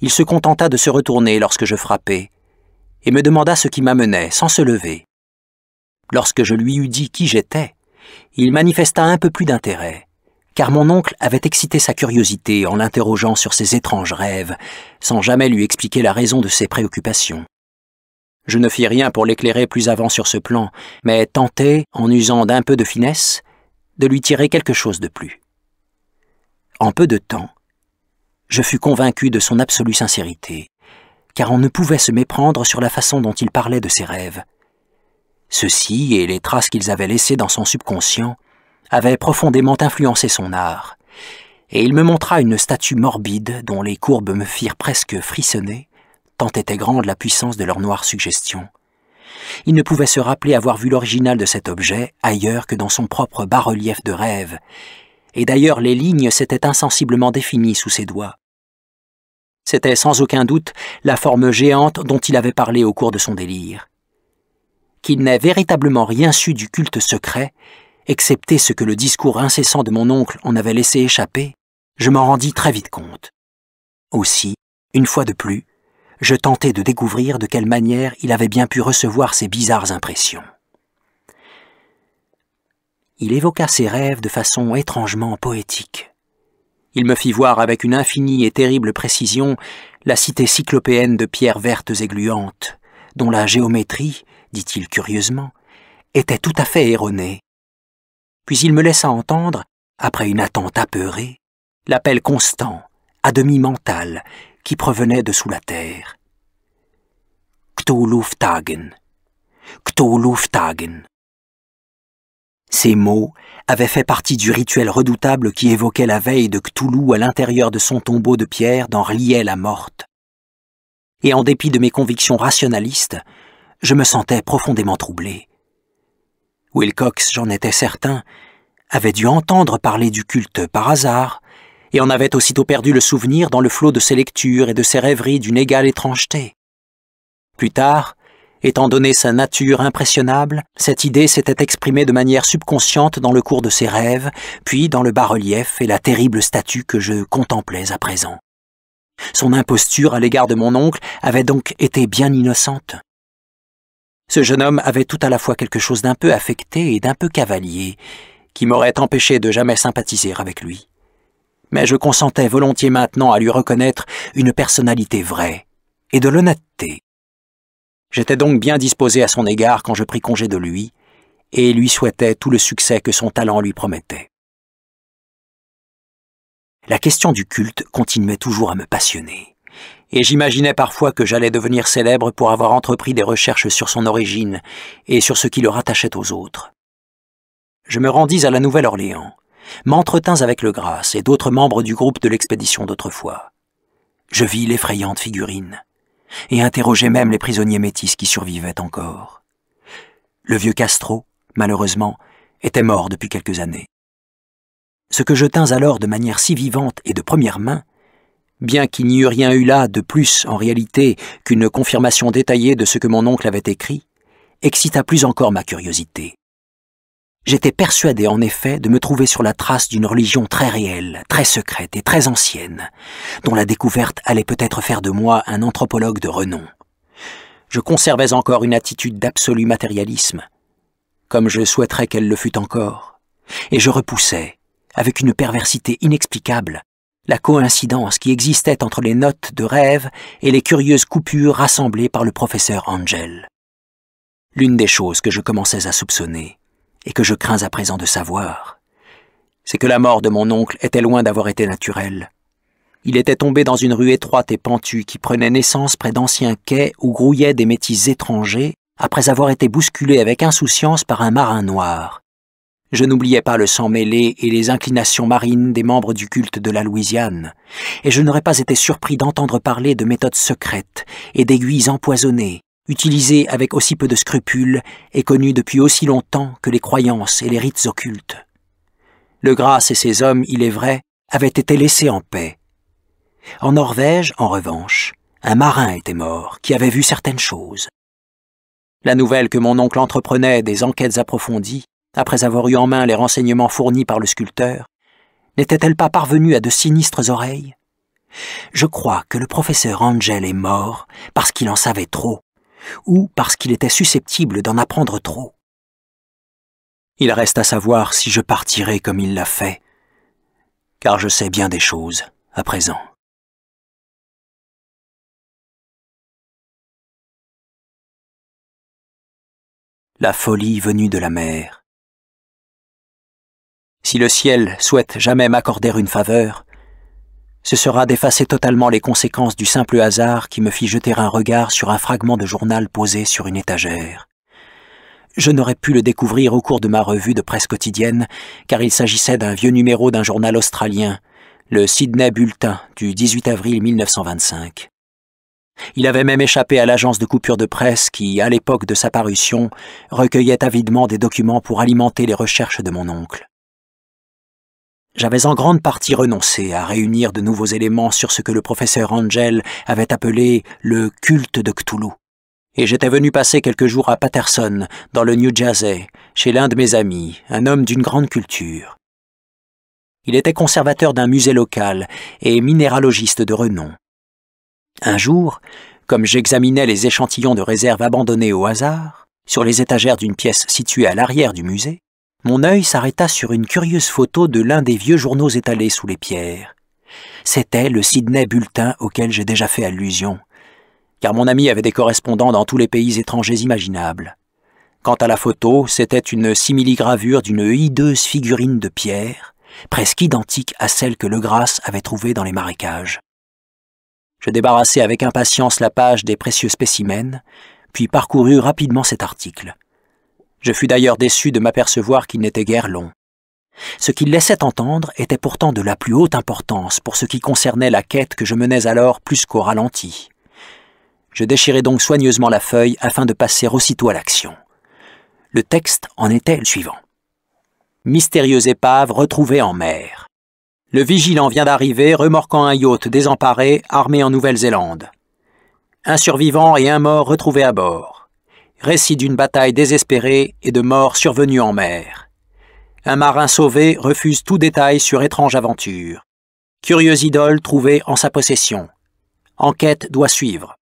B: il se contenta de se retourner lorsque je frappai, et me demanda ce qui m'amenait, sans se lever. Lorsque je lui eus dit qui j'étais, il manifesta un peu plus d'intérêt, car mon oncle avait excité sa curiosité en l'interrogeant sur ses étranges rêves, sans jamais lui expliquer la raison de ses préoccupations. Je ne fis rien pour l'éclairer plus avant sur ce plan, mais tentai, en usant d'un peu de finesse, de lui tirer quelque chose de plus. En peu de temps, je fus convaincu de son absolue sincérité, car on ne pouvait se méprendre sur la façon dont il parlait de ses rêves. Ceux-ci et les traces qu'ils avaient laissées dans son subconscient avait profondément influencé son art, et il me montra une statue morbide dont les courbes me firent presque frissonner, tant était grande la puissance de leur noire suggestion. Il ne pouvait se rappeler avoir vu l'original de cet objet ailleurs que dans son propre bas-relief de rêve, et d'ailleurs les lignes s'étaient insensiblement définies sous ses doigts. C'était sans aucun doute la forme géante dont il avait parlé au cours de son délire. Qu'il n'ait véritablement rien su du culte secret, excepté ce que le discours incessant de mon oncle en avait laissé échapper, je m'en rendis très vite compte. Aussi, une fois de plus, je tentai de découvrir de quelle manière il avait bien pu recevoir ces bizarres impressions. Il évoqua ses rêves de façon étrangement poétique. Il me fit voir avec une infinie et terrible précision la cité cyclopéenne de pierres vertes et gluantes, dont la géométrie, dit-il curieusement, était tout à fait erronée, puis il me laissa entendre, après une attente apeurée, l'appel constant, à demi mental, qui provenait de sous la terre. Cthulhuftagen Ktoluftagen. Ces mots avaient fait partie du rituel redoutable qui évoquait la veille de Cthulhu à l'intérieur de son tombeau de pierre dans Riel la morte. Et en dépit de mes convictions rationalistes, je me sentais profondément troublé. Wilcox, j'en étais certain, avait dû entendre parler du culte par hasard, et en avait aussitôt perdu le souvenir dans le flot de ses lectures et de ses rêveries d'une égale étrangeté. Plus tard, étant donné sa nature impressionnable, cette idée s'était exprimée de manière subconsciente dans le cours de ses rêves, puis dans le bas-relief et la terrible statue que je contemplais à présent. Son imposture à l'égard de mon oncle avait donc été bien innocente. Ce jeune homme avait tout à la fois quelque chose d'un peu affecté et d'un peu cavalier, qui m'aurait empêché de jamais sympathiser avec lui. Mais je consentais volontiers maintenant à lui reconnaître une personnalité vraie, et de l'honnêteté. J'étais donc bien disposé à son égard quand je pris congé de lui, et lui souhaitais tout le succès que son talent lui promettait. La question du culte continuait toujours à me passionner et j'imaginais parfois que j'allais devenir célèbre pour avoir entrepris des recherches sur son origine et sur ce qui le rattachait aux autres. Je me rendis à la Nouvelle-Orléans, m'entretins avec le Grasse et d'autres membres du groupe de l'expédition d'autrefois. Je vis l'effrayante figurine, et interrogeai même les prisonniers métis qui survivaient encore. Le vieux Castro, malheureusement, était mort depuis quelques années. Ce que je tins alors de manière si vivante et de première main, Bien qu'il n'y eût rien eu là de plus, en réalité, qu'une confirmation détaillée de ce que mon oncle avait écrit, excita plus encore ma curiosité. J'étais persuadé, en effet, de me trouver sur la trace d'une religion très réelle, très secrète et très ancienne, dont la découverte allait peut-être faire de moi un anthropologue de renom. Je conservais encore une attitude d'absolu matérialisme, comme je souhaiterais qu'elle le fût encore, et je repoussais, avec une perversité inexplicable, la coïncidence qui existait entre les notes de rêve et les curieuses coupures rassemblées par le professeur Angel. L'une des choses que je commençais à soupçonner, et que je crains à présent de savoir, c'est que la mort de mon oncle était loin d'avoir été naturelle. Il était tombé dans une rue étroite et pentue qui prenait naissance près d'anciens quais où grouillaient des métis étrangers après avoir été bousculé avec insouciance par un marin noir, je n'oubliais pas le sang mêlé et les inclinations marines des membres du culte de la Louisiane, et je n'aurais pas été surpris d'entendre parler de méthodes secrètes et d'aiguilles empoisonnées, utilisées avec aussi peu de scrupules et connues depuis aussi longtemps que les croyances et les rites occultes. Le grâce et ses hommes, il est vrai, avaient été laissés en paix. En Norvège, en revanche, un marin était mort qui avait vu certaines choses. La nouvelle que mon oncle entreprenait des enquêtes approfondies après avoir eu en main les renseignements fournis par le sculpteur, n'était-elle pas parvenue à de sinistres oreilles Je crois que le professeur Angel est mort parce qu'il en savait trop, ou parce qu'il était susceptible d'en
A: apprendre trop. Il reste à savoir si je partirai comme il l'a fait, car je sais bien des choses à présent. La folie venue de la mer si le ciel
B: souhaite jamais m'accorder une faveur, ce sera d'effacer totalement les conséquences du simple hasard qui me fit jeter un regard sur un fragment de journal posé sur une étagère. Je n'aurais pu le découvrir au cours de ma revue de presse quotidienne, car il s'agissait d'un vieux numéro d'un journal australien, le Sydney Bulletin du 18 avril 1925. Il avait même échappé à l'agence de coupure de presse qui, à l'époque de sa parution, recueillait avidement des documents pour alimenter les recherches de mon oncle. J'avais en grande partie renoncé à réunir de nouveaux éléments sur ce que le professeur Angel avait appelé le culte de Cthulhu. Et j'étais venu passer quelques jours à Patterson, dans le New Jersey, chez l'un de mes amis, un homme d'une grande culture. Il était conservateur d'un musée local et minéralogiste de renom. Un jour, comme j'examinais les échantillons de réserve abandonnés au hasard, sur les étagères d'une pièce située à l'arrière du musée, mon œil s'arrêta sur une curieuse photo de l'un des vieux journaux étalés sous les pierres. C'était le Sydney Bulletin auquel j'ai déjà fait allusion, car mon ami avait des correspondants dans tous les pays étrangers imaginables. Quant à la photo, c'était une simili d'une hideuse figurine de pierre, presque identique à celle que Legras avait trouvée dans les marécages. Je débarrassai avec impatience la page des précieux spécimens, puis parcourus rapidement cet article. Je fus d'ailleurs déçu de m'apercevoir qu'il n'était guère long. Ce qu'il laissait entendre était pourtant de la plus haute importance pour ce qui concernait la quête que je menais alors plus qu'au ralenti. Je déchirai donc soigneusement la feuille afin de passer aussitôt à l'action. Le texte en était le suivant. Mystérieuse épave retrouvée en mer. Le vigilant vient d'arriver, remorquant un yacht désemparé, armé en Nouvelle-Zélande. Un survivant et un mort retrouvés à bord récit d'une bataille désespérée et de morts survenue en mer. Un marin sauvé refuse tout détail sur étrange aventure. Curieuse idole trouvée en sa possession. Enquête doit suivre.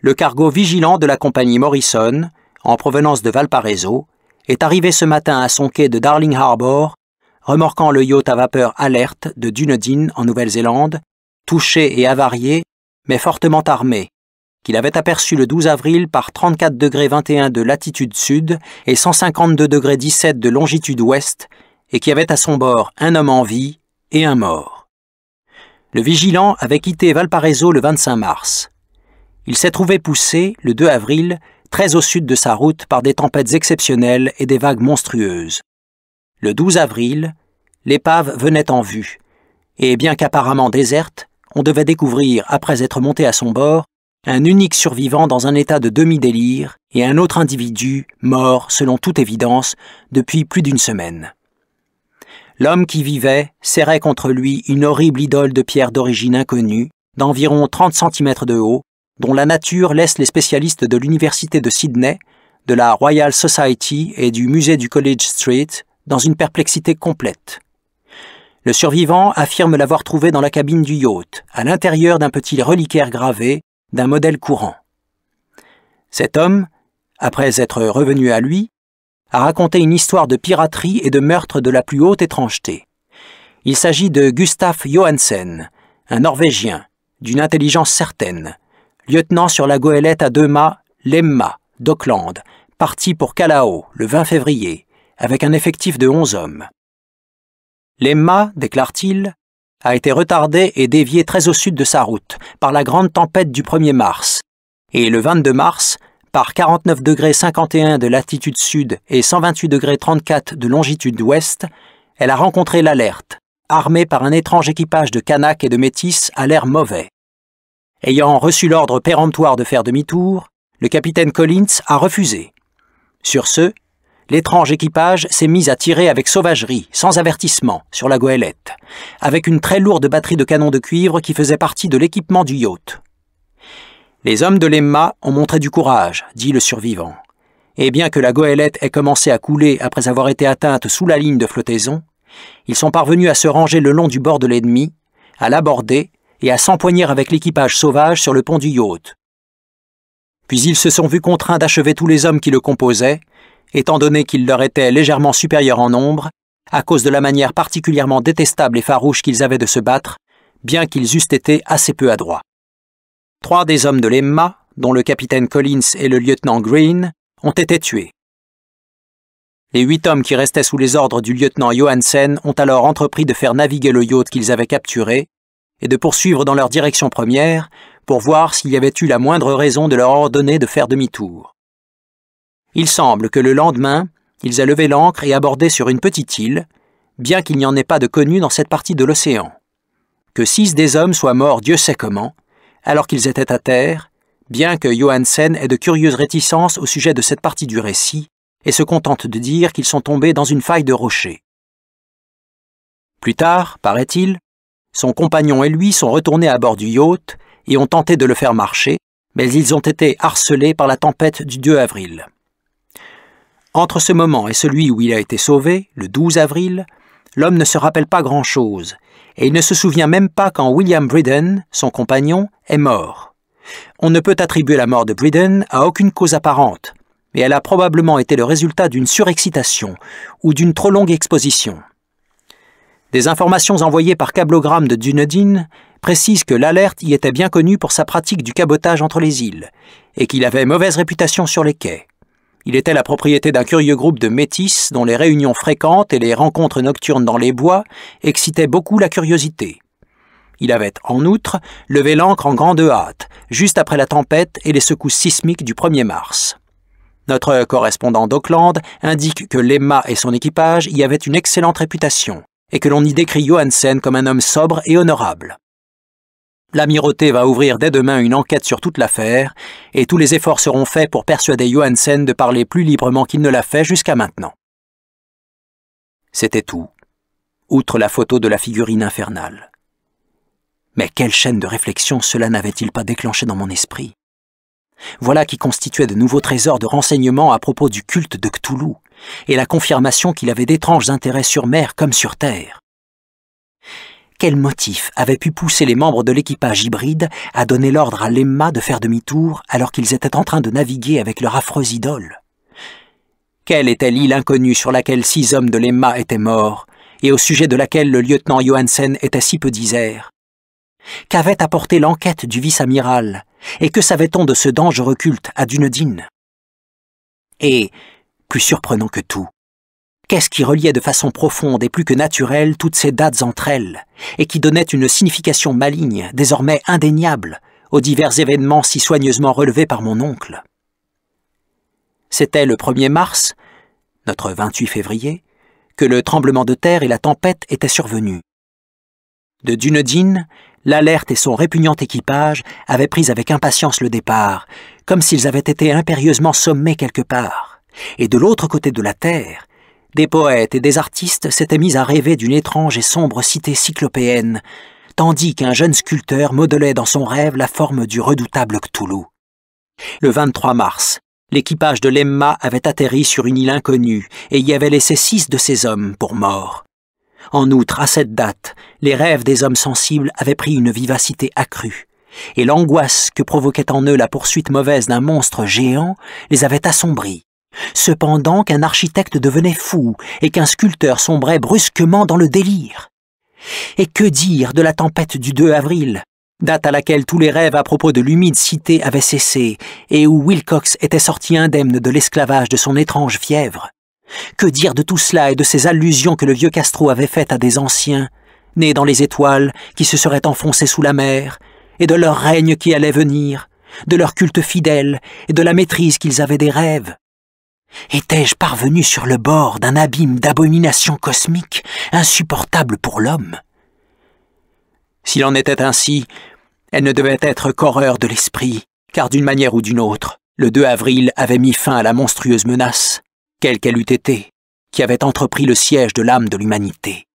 B: Le cargo vigilant de la compagnie Morrison, en provenance de Valparaiso, est arrivé ce matin à son quai de Darling Harbour, remorquant le yacht à vapeur alerte de Dunedin en Nouvelle-Zélande, touché et avarié, mais fortement armé, qu'il avait aperçu le 12 avril par 34 degrés 21 de latitude sud et 152 degrés 17 de longitude ouest, et qui avait à son bord un homme en vie et un mort. Le vigilant avait quitté Valparaiso le 25 mars. Il s'est trouvé poussé, le 2 avril, très au sud de sa route par des tempêtes exceptionnelles et des vagues monstrueuses. Le 12 avril, l'épave venait en vue, et bien qu'apparemment déserte, on devait découvrir, après être monté à son bord, un unique survivant dans un état de demi-délire et un autre individu mort, selon toute évidence, depuis plus d'une semaine. L'homme qui vivait serrait contre lui une horrible idole de pierre d'origine inconnue, d'environ 30 cm de haut, dont la nature laisse les spécialistes de l'Université de Sydney, de la Royal Society et du musée du College Street dans une perplexité complète. Le survivant affirme l'avoir trouvé dans la cabine du yacht, à l'intérieur d'un petit reliquaire gravé d'un modèle courant. Cet homme, après être revenu à lui, a raconté une histoire de piraterie et de meurtre de la plus haute étrangeté. Il s'agit de Gustaf Johansen, un Norvégien, d'une intelligence certaine, lieutenant sur la goélette à deux mâts, l'Emma, d'Auckland, parti pour Callao le 20 février, avec un effectif de onze hommes. L'Emma, déclare-t-il, a été retardée et déviée très au sud de sa route par la grande tempête du 1er mars, et le 22 mars, par 49 degrés 51 de latitude sud et 128 degrés 34 de longitude ouest, elle a rencontré l'alerte, armée par un étrange équipage de Kanaks et de Métis à l'air mauvais. Ayant reçu l'ordre péremptoire de faire demi-tour, le capitaine Collins a refusé. Sur ce, l'étrange équipage s'est mis à tirer avec sauvagerie, sans avertissement, sur la goélette, avec une très lourde batterie de canons de cuivre qui faisait partie de l'équipement du yacht. Les hommes de l'Emma ont montré du courage, dit le survivant. Et bien que la goélette ait commencé à couler après avoir été atteinte sous la ligne de flottaison, ils sont parvenus à se ranger le long du bord de l'ennemi, à l'aborder et à s'empoigner avec l'équipage sauvage sur le pont du yacht. Puis ils se sont vus contraints d'achever tous les hommes qui le composaient, étant donné qu'ils leur étaient légèrement supérieurs en nombre, à cause de la manière particulièrement détestable et farouche qu'ils avaient de se battre, bien qu'ils eussent été assez peu adroits. Trois des hommes de l'EMMA, dont le capitaine Collins et le lieutenant Green, ont été tués. Les huit hommes qui restaient sous les ordres du lieutenant Johansen ont alors entrepris de faire naviguer le yacht qu'ils avaient capturé et de poursuivre dans leur direction première pour voir s'il y avait eu la moindre raison de leur ordonner de faire demi-tour. Il semble que le lendemain, ils aient levé l'ancre et abordé sur une petite île, bien qu'il n'y en ait pas de connue dans cette partie de l'océan. Que six des hommes soient morts Dieu sait comment, alors qu'ils étaient à terre, bien que Johansen ait de curieuses réticences au sujet de cette partie du récit, et se contente de dire qu'ils sont tombés dans une faille de rocher. Plus tard, paraît-il, son compagnon et lui sont retournés à bord du yacht et ont tenté de le faire marcher, mais ils ont été harcelés par la tempête du 2 avril. Entre ce moment et celui où il a été sauvé, le 12 avril, l'homme ne se rappelle pas grand-chose, et il ne se souvient même pas quand William Briden, son compagnon, est mort. On ne peut attribuer la mort de Briden à aucune cause apparente, mais elle a probablement été le résultat d'une surexcitation ou d'une trop longue exposition. Des informations envoyées par câblogramme de Dunedin précisent que l'alerte y était bien connue pour sa pratique du cabotage entre les îles, et qu'il avait mauvaise réputation sur les quais. Il était la propriété d'un curieux groupe de métis dont les réunions fréquentes et les rencontres nocturnes dans les bois excitaient beaucoup la curiosité. Il avait, en outre, levé l'ancre en grande hâte, juste après la tempête et les secousses sismiques du 1er mars. Notre correspondant d'Auckland indique que Lemma et son équipage y avaient une excellente réputation, et que l'on y décrit Johansen comme un homme sobre et honorable. L'amirauté va ouvrir dès demain une enquête sur toute l'affaire et tous les efforts seront faits pour persuader Johansen de parler plus librement qu'il ne l'a fait jusqu'à maintenant. C'était tout, outre la photo de la figurine infernale. Mais quelle chaîne de réflexion cela n'avait-il pas déclenché dans mon esprit voilà qui constituait de nouveaux trésors de renseignements à propos du culte de Cthulhu, et la confirmation qu'il avait d'étranges intérêts sur mer comme sur terre. Quel motif avait pu pousser les membres de l'équipage hybride à donner l'ordre à l'Emma de faire demi-tour alors qu'ils étaient en train de naviguer avec leur affreuse idole Quelle était l'île inconnue sur laquelle six hommes de l'Emma étaient morts et au sujet de laquelle le lieutenant Johansen était si peu disert Qu'avait apporté l'enquête du vice-amiral et que savait-on de ce dangereux culte à Dunedin Et, plus surprenant que tout, Qu'est-ce qui reliait de façon profonde et plus que naturelle toutes ces dates entre elles, et qui donnait une signification maligne, désormais indéniable, aux divers événements si soigneusement relevés par mon oncle C'était le 1er mars, notre 28 février, que le tremblement de terre et la tempête étaient survenus. De Dunedin, l'Alerte et son répugnant équipage avaient pris avec impatience le départ, comme s'ils avaient été impérieusement sommés quelque part. Et de l'autre côté de la terre, des poètes et des artistes s'étaient mis à rêver d'une étrange et sombre cité cyclopéenne, tandis qu'un jeune sculpteur modelait dans son rêve la forme du redoutable Cthulhu. Le 23 mars, l'équipage de l'Emma avait atterri sur une île inconnue et y avait laissé six de ses hommes pour morts. En outre, à cette date, les rêves des hommes sensibles avaient pris une vivacité accrue, et l'angoisse que provoquait en eux la poursuite mauvaise d'un monstre géant les avait assombris. Cependant qu'un architecte devenait fou et qu'un sculpteur sombrait brusquement dans le délire. Et que dire de la tempête du 2 avril, date à laquelle tous les rêves à propos de l'humide cité avaient cessé et où Wilcox était sorti indemne de l'esclavage de son étrange fièvre Que dire de tout cela et de ces allusions que le vieux Castro avait faites à des anciens, nés dans les étoiles, qui se seraient enfoncés sous la mer, et de leur règne qui allait venir, de leur culte fidèle et de la maîtrise qu'ils avaient des rêves Étais-je parvenu sur le bord d'un abîme d'abomination cosmique insupportable pour l'homme S'il en était ainsi, elle ne devait être qu'horreur de l'esprit, car d'une manière ou d'une autre, le 2 avril avait mis fin à la monstrueuse menace, quelle qu'elle eût été, qui avait entrepris le siège de l'âme de l'humanité.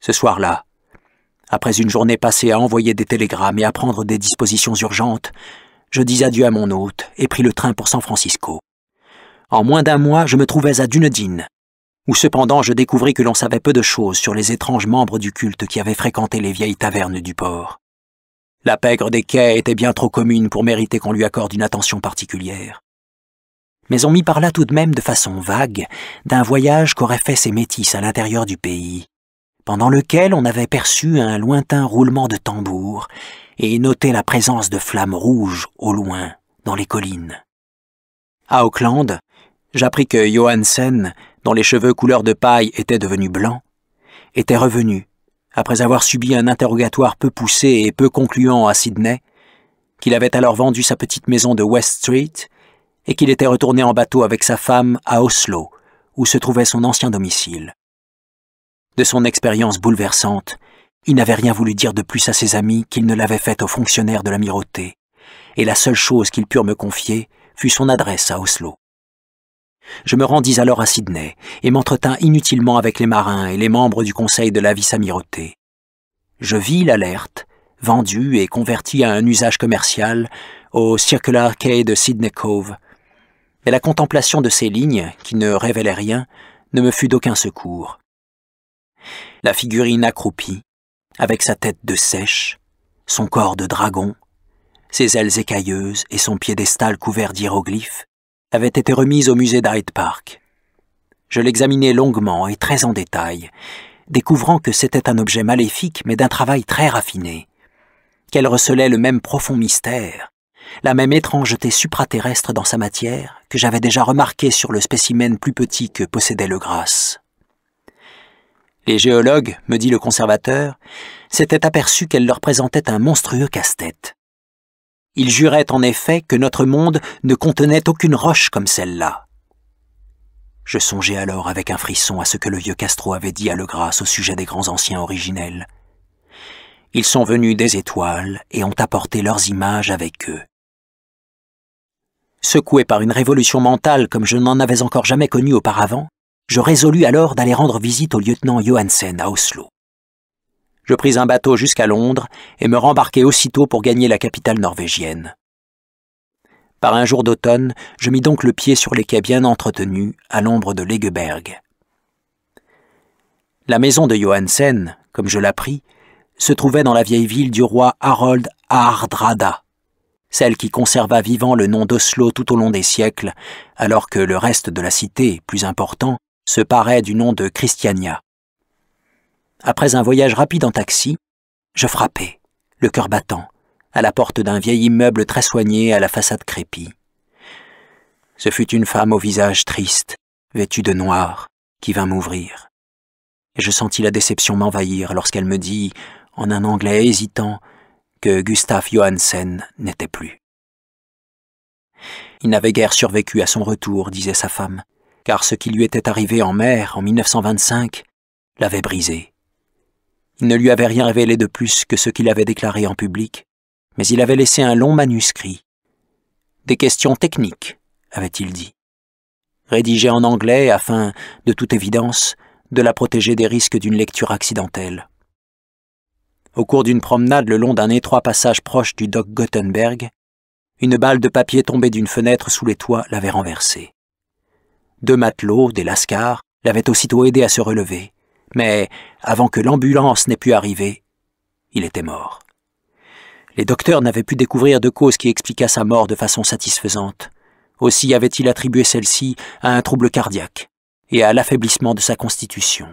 B: Ce soir-là, après une journée passée à envoyer des télégrammes et à prendre des dispositions urgentes, je dis adieu à mon hôte et pris le train pour San Francisco. En moins d'un mois, je me trouvais à Dunedin, où cependant je découvris que l'on savait peu de choses sur les étranges membres du culte qui avaient fréquenté les vieilles tavernes du port. La pègre des quais était bien trop commune pour mériter qu'on lui accorde une attention particulière. Mais on m'y parla tout de même de façon vague d'un voyage qu'auraient fait ces métis à l'intérieur du pays, pendant lequel on avait perçu un lointain roulement de tambours, et noter la présence de flammes rouges au loin, dans les collines. À Auckland, j'appris que Johansen, dont les cheveux couleur de paille étaient devenus blancs, était revenu, après avoir subi un interrogatoire peu poussé et peu concluant à Sydney, qu'il avait alors vendu sa petite maison de West Street et qu'il était retourné en bateau avec sa femme à Oslo, où se trouvait son ancien domicile. De son expérience bouleversante, il n'avait rien voulu dire de plus à ses amis qu'il ne l'avait fait aux fonctionnaires de l'amirauté, et la seule chose qu'ils purent me confier fut son adresse à Oslo. Je me rendis alors à Sydney et m'entretins inutilement avec les marins et les membres du conseil de la vice-amirauté. Je vis l'alerte, vendue et convertie à un usage commercial au Circular Quay de Sydney Cove, mais la contemplation de ces lignes, qui ne révélaient rien, ne me fut d'aucun secours. La figurine accroupie, avec sa tête de sèche, son corps de dragon, ses ailes écailleuses et son piédestal couvert d'hiéroglyphes, avait été remise au musée d'Hyde Park. Je l'examinai longuement et très en détail, découvrant que c'était un objet maléfique mais d'un travail très raffiné, qu'elle recelait le même profond mystère, la même étrangeté supraterrestre dans sa matière que j'avais déjà remarqué sur le spécimen plus petit que possédait le Grasse. Les géologues, me dit le conservateur, s'étaient aperçus qu'elle leur présentait un monstrueux casse-tête. Ils juraient en effet que notre monde ne contenait aucune roche comme celle-là. Je songeais alors avec un frisson à ce que le vieux Castro avait dit à Legrasse au sujet des grands anciens originels. Ils sont venus des étoiles et ont apporté leurs images avec eux. Secoué par une révolution mentale comme je n'en avais encore jamais connu auparavant, je résolus alors d'aller rendre visite au lieutenant Johansen à Oslo. Je pris un bateau jusqu'à Londres et me rembarquai aussitôt pour gagner la capitale norvégienne. Par un jour d'automne, je mis donc le pied sur les quais bien entretenus, à l'ombre de l'Egeberg. La maison de Johansen, comme je l'appris, se trouvait dans la vieille ville du roi Harold Hardrada, celle qui conserva vivant le nom d'Oslo tout au long des siècles, alors que le reste de la cité, plus important, se paraît du nom de Christiania. Après un voyage rapide en taxi, je frappai, le cœur battant, à la porte d'un vieil immeuble très soigné à la façade crépie. Ce fut une femme au visage triste, vêtue de noir, qui vint m'ouvrir. Et je sentis la déception m'envahir lorsqu'elle me dit, en un anglais hésitant, que Gustav Johansen n'était plus. Il n'avait guère survécu à son retour, disait sa femme, car ce qui lui était arrivé en mer en 1925 l'avait brisé. Il ne lui avait rien révélé de plus que ce qu'il avait déclaré en public, mais il avait laissé un long manuscrit. Des questions techniques, avait-il dit. Rédigé en anglais afin, de toute évidence, de la protéger des risques d'une lecture accidentelle. Au cours d'une promenade le long d'un étroit passage proche du dock Gothenberg, une balle de papier tombée d'une fenêtre sous les toits l'avait renversée. Deux matelots, des lascars, l'avaient aussitôt aidé à se relever, mais avant que l'ambulance n'ait pu arriver, il était mort. Les docteurs n'avaient pu découvrir de cause qui expliquât sa mort de façon satisfaisante. Aussi avait-il attribué celle-ci à un trouble cardiaque et à l'affaiblissement de sa constitution.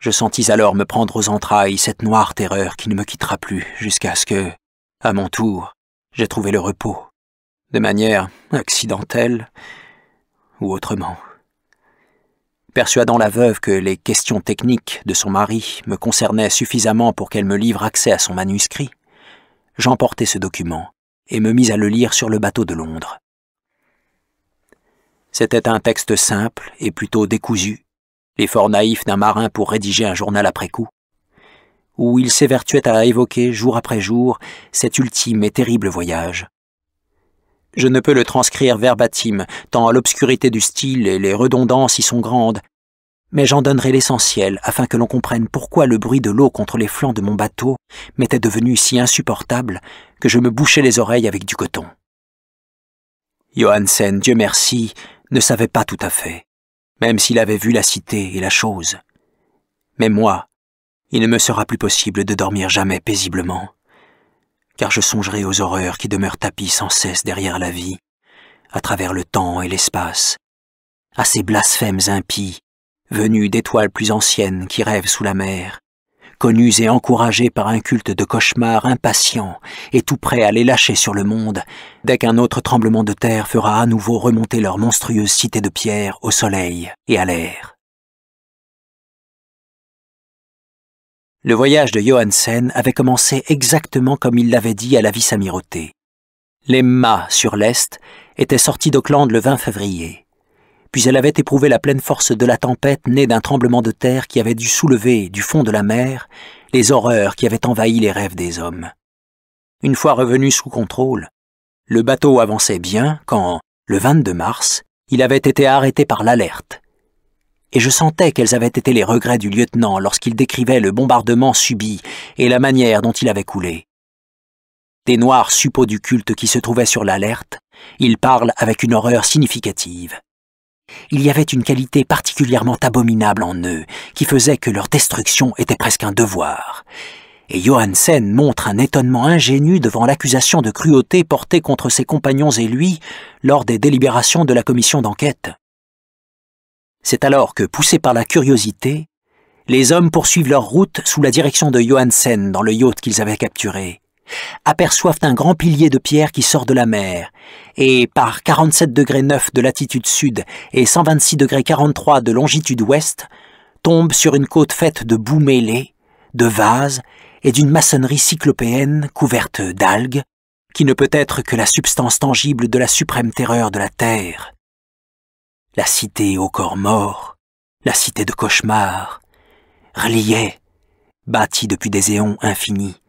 B: Je sentis alors me prendre aux entrailles cette noire terreur qui ne me quittera plus jusqu'à ce que, à mon tour, j'aie trouvé le repos. De manière accidentelle, ou autrement. Persuadant la veuve que les questions techniques de son mari me concernaient suffisamment pour qu'elle me livre accès à son manuscrit, j'emportai ce document et me mis à le lire sur le bateau de Londres. C'était un texte simple et plutôt décousu, l'effort naïf d'un marin pour rédiger un journal après coup, où il s'évertuait à évoquer jour après jour cet ultime et terrible voyage, je ne peux le transcrire verbatim, tant l'obscurité du style et les redondances y sont grandes, mais j'en donnerai l'essentiel afin que l'on comprenne pourquoi le bruit de l'eau contre les flancs de mon bateau m'était devenu si insupportable que je me bouchais les oreilles avec du coton. Johansen, Dieu merci, ne savait pas tout à fait, même s'il avait vu la cité et la chose. Mais moi, il ne me sera plus possible de dormir jamais paisiblement car je songerai aux horreurs qui demeurent tapis sans cesse derrière la vie, à travers le temps et l'espace, à ces blasphèmes impies, venus d'étoiles plus anciennes qui rêvent sous la mer, connus et encouragés par un culte de cauchemars impatients et tout prêts à les lâcher sur le monde, dès qu'un autre tremblement de terre fera à nouveau remonter leur
A: monstrueuse cité de pierre au soleil et à l'air. Le voyage de Johansen avait commencé exactement comme il l'avait
B: dit à la vice amirauté Les mâts sur l'Est étaient sortis d'Auckland le 20 février. Puis elle avait éprouvé la pleine force de la tempête née d'un tremblement de terre qui avait dû soulever, du fond de la mer, les horreurs qui avaient envahi les rêves des hommes. Une fois revenu sous contrôle, le bateau avançait bien quand, le 22 mars, il avait été arrêté par l'alerte, et je sentais quels avaient été les regrets du lieutenant lorsqu'il décrivait le bombardement subi et la manière dont il avait coulé. Des noirs suppôts du culte qui se trouvaient sur l'alerte, il parlent avec une horreur significative. Il y avait une qualité particulièrement abominable en eux, qui faisait que leur destruction était presque un devoir. Et Johansen montre un étonnement ingénu devant l'accusation de cruauté portée contre ses compagnons et lui lors des délibérations de la commission d'enquête. C'est alors que, poussés par la curiosité, les hommes poursuivent leur route sous la direction de Johansen dans le yacht qu'ils avaient capturé, aperçoivent un grand pilier de pierre qui sort de la mer, et par 47 de latitude sud et 126°43 de longitude ouest, tombent sur une côte faite de boues mêlées, de vases et d'une maçonnerie cyclopéenne couverte d'algues, qui ne peut être que la substance tangible de la suprême terreur de la Terre, la cité au corps mort, la cité de cauchemar, reliée, bâtie depuis des éons infinis,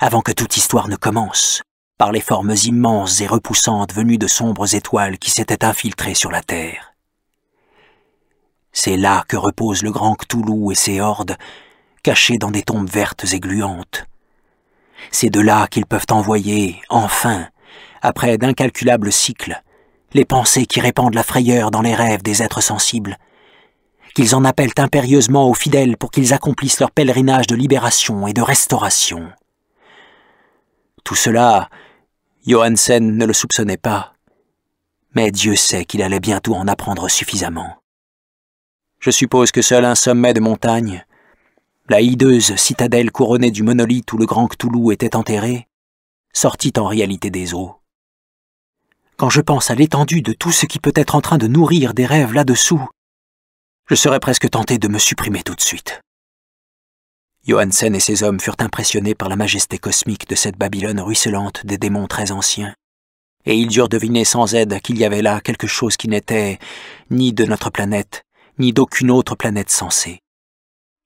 B: avant que toute histoire ne commence, par les formes immenses et repoussantes venues de sombres étoiles qui s'étaient infiltrées sur la terre. C'est là que repose le grand Cthulhu et ses hordes, cachés dans des tombes vertes et gluantes. C'est de là qu'ils peuvent envoyer, enfin, après d'incalculables cycles, les pensées qui répandent la frayeur dans les rêves des êtres sensibles, qu'ils en appellent impérieusement aux fidèles pour qu'ils accomplissent leur pèlerinage de libération et de restauration. Tout cela, Johansen ne le soupçonnait pas, mais Dieu sait qu'il allait bientôt en apprendre suffisamment. Je suppose que seul un sommet de montagne, la hideuse citadelle couronnée du monolithe où le grand Cthulhu était enterré, sortit en réalité des eaux quand je pense à l'étendue de tout ce qui peut être en train de nourrir des rêves là-dessous, je serais presque tenté de me supprimer tout de suite. Johansen et ses hommes furent impressionnés par la majesté cosmique de cette Babylone ruisselante des démons très anciens, et ils durent deviner sans aide qu'il y avait là quelque chose qui n'était ni de notre planète, ni d'aucune autre planète sensée.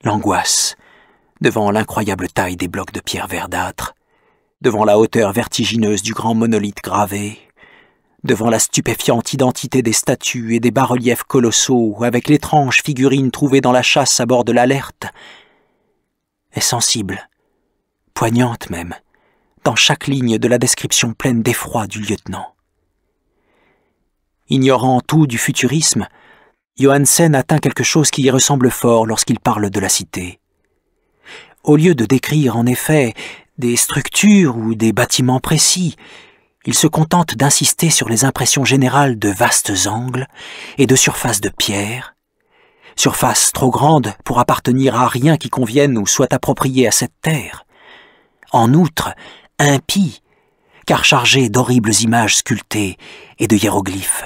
B: L'angoisse, devant l'incroyable taille des blocs de pierre verdâtre, devant la hauteur vertigineuse du grand monolithe gravé, Devant la stupéfiante identité des statues et des bas-reliefs colossaux, avec l'étrange figurine trouvée dans la chasse à bord de l'alerte, est sensible, poignante même, dans chaque ligne de la description pleine d'effroi du lieutenant. Ignorant tout du futurisme, Johansen atteint quelque chose qui y ressemble fort lorsqu'il parle de la cité. Au lieu de décrire en effet des structures ou des bâtiments précis, il se contente d'insister sur les impressions générales de vastes angles et de surfaces de pierre, surfaces trop grandes pour appartenir à rien qui convienne ou soit approprié à cette terre, en outre impie, car chargées d'horribles images sculptées et de hiéroglyphes.